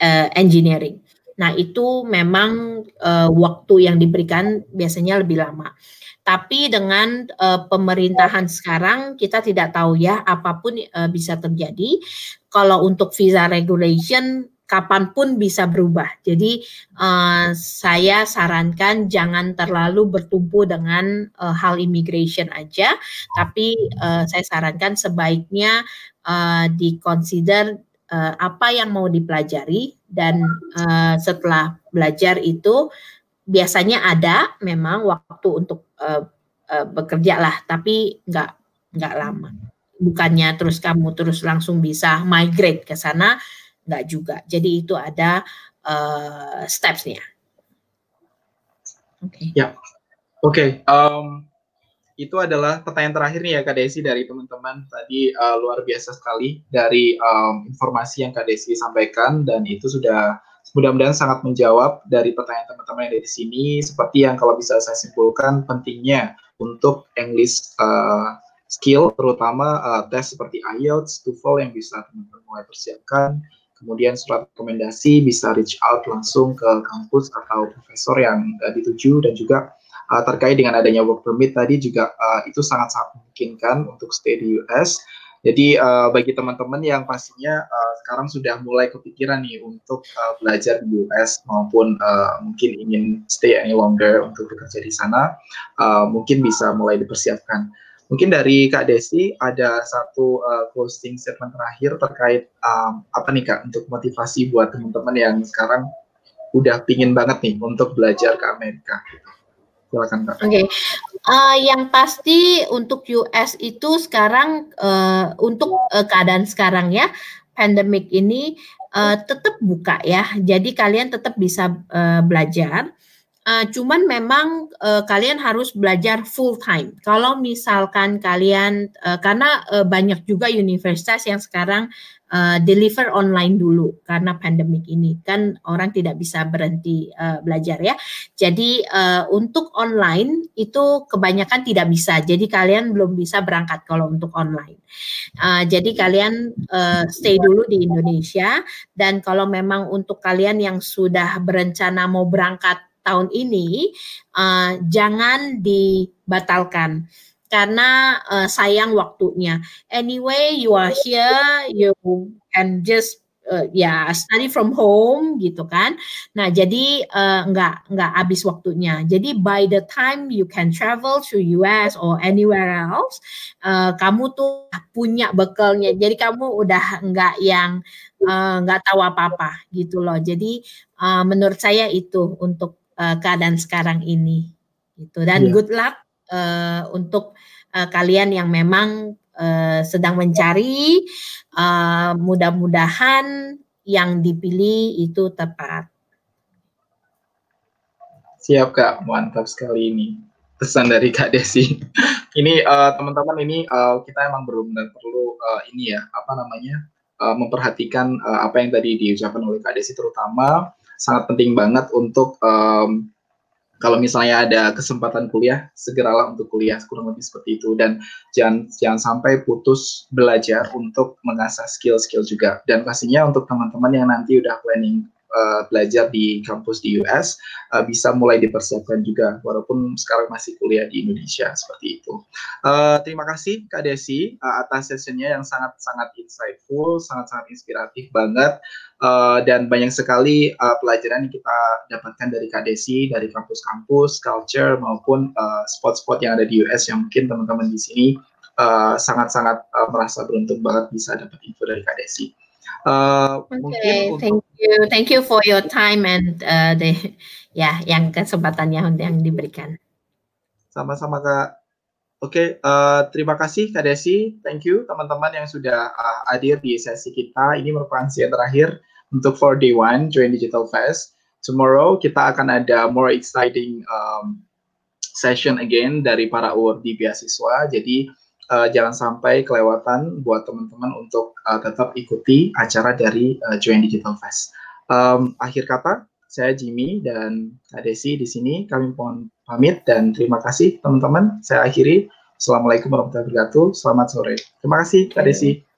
uh, engineering. Nah, itu memang uh, waktu yang diberikan biasanya lebih lama. Tapi dengan uh, pemerintahan sekarang kita tidak tahu ya apapun uh, bisa terjadi. Kalau untuk visa regulation kapanpun bisa berubah. Jadi uh, saya sarankan jangan terlalu bertumpu dengan uh, hal immigration aja, tapi uh, saya sarankan sebaiknya uh, dikonsider uh, apa yang mau dipelajari dan uh, setelah belajar itu biasanya ada memang waktu untuk uh, uh, bekerja lah, tapi nggak nggak lama. Bukannya terus kamu terus langsung bisa migrate ke sana, nggak juga. Jadi itu ada uh, stepsnya. Oke. Okay. Ya. Oke. Okay. Um, itu adalah pertanyaan terakhir nih ya Kak Desi dari teman-teman tadi uh, luar biasa sekali dari um, informasi yang Kak Desi sampaikan dan itu sudah mudah-mudahan sangat menjawab dari pertanyaan teman-teman yang ada di sini seperti yang kalau bisa saya simpulkan pentingnya untuk English eh, uh, skill terutama uh, tes seperti IELTS, TOEFL yang bisa teman-teman mulai persiapkan Kemudian surat rekomendasi bisa reach out langsung ke kampus atau profesor yang uh, dituju dan juga uh, terkait dengan adanya work permit tadi juga uh, itu sangat-sangat memungkinkan untuk stay di US. Jadi uh, bagi teman-teman yang pastinya uh, sekarang sudah mulai kepikiran nih untuk uh, belajar di US maupun uh, mungkin ingin stay any longer untuk bekerja di sana, uh, mungkin bisa mulai dipersiapkan. Mungkin dari Kak Desi ada satu uh, closing statement terakhir terkait um, apa nih Kak untuk motivasi buat teman-teman yang sekarang udah pingin banget nih untuk belajar ke Amerika. Silakan Kak. Oke. Okay. Uh, eh, yang pasti untuk US itu sekarang uh, untuk uh, keadaan sekarang ya pandemik ini uh, tetap buka ya. Jadi kalian tetap bisa uh, belajar Uh, cuman memang uh, kalian harus belajar full time. Kalau misalkan kalian uh, karena uh, banyak juga universitas yang sekarang uh, deliver online dulu karena pandemik ini kan orang tidak bisa berhenti uh, belajar ya. Jadi uh, untuk online itu kebanyakan tidak bisa. Jadi kalian belum bisa berangkat kalau untuk online. Uh, jadi kalian uh, stay dulu di Indonesia dan kalau memang untuk kalian yang sudah berencana mau berangkat tahun ini uh, jangan dibatalkan karena uh, sayang waktunya. Anyway, you are here, you can just uh, ya yeah, study from home gitu kan. Nah, jadi uh, nggak nggak habis waktunya. Jadi by the time you can travel to US or anywhere else, uh, kamu tuh punya bekalnya. Jadi kamu udah nggak yang nggak uh, tahu apa-apa gitu loh. Jadi uh, menurut saya itu untuk uh, keadaan sekarang ini gitu dan yeah. good luck uh, untuk uh, kalian yang memang uh, sedang mencari uh, mudah-mudahan yang dipilih itu tepat siap kak mantap sekali ini pesan dari kak Desi ini teman teman-teman ini uh, kita emang belum dan perlu uh, ini ya apa namanya uh, memperhatikan uh, apa yang tadi diucapkan oleh kak Desi terutama sangat penting banget untuk um, kalau misalnya ada kesempatan kuliah, segeralah untuk kuliah kurang lebih seperti itu dan jangan jangan sampai putus belajar untuk mengasah skill-skill juga. Dan pastinya untuk teman-teman yang nanti udah planning uh, belajar di kampus di US uh, eh, bisa mulai dipersiapkan juga walaupun sekarang masih kuliah di Indonesia seperti itu. Uh, terima kasih Kak Desi uh, atas sessionnya yang sangat-sangat insightful, sangat-sangat inspiratif banget. Eh, dan banyak sekali uh, pelajaran yang kita dapatkan dari KDSI, dari kampus-kampus, culture maupun spot eh, spot-spot yang ada di US yang mungkin teman-teman di sini sangat-sangat uh, uh, merasa beruntung banget bisa dapat info dari KDSI. Uh, okay, thank you, thank you for your time and uh, the ya yeah, yang kesempatannya yang diberikan. Sama-sama kak. Oke, okay, uh, eh, terima kasih Kak Desi. Thank you teman-teman yang sudah uh, hadir di sesi kita. Ini merupakan sesi terakhir untuk 4 day one Join Digital Fest. Tomorrow kita akan ada more exciting um, session again dari para di beasiswa. Jadi uh, jangan sampai kelewatan buat teman-teman untuk uh, tetap ikuti acara dari uh, Join Digital Fest. Um, akhir kata, saya Jimmy dan Kak Desi di sini. Kami mohon pamit dan terima kasih teman-teman. Saya akhiri. Assalamualaikum warahmatullahi wabarakatuh. Selamat sore. Terima kasih Kak iya. Desi.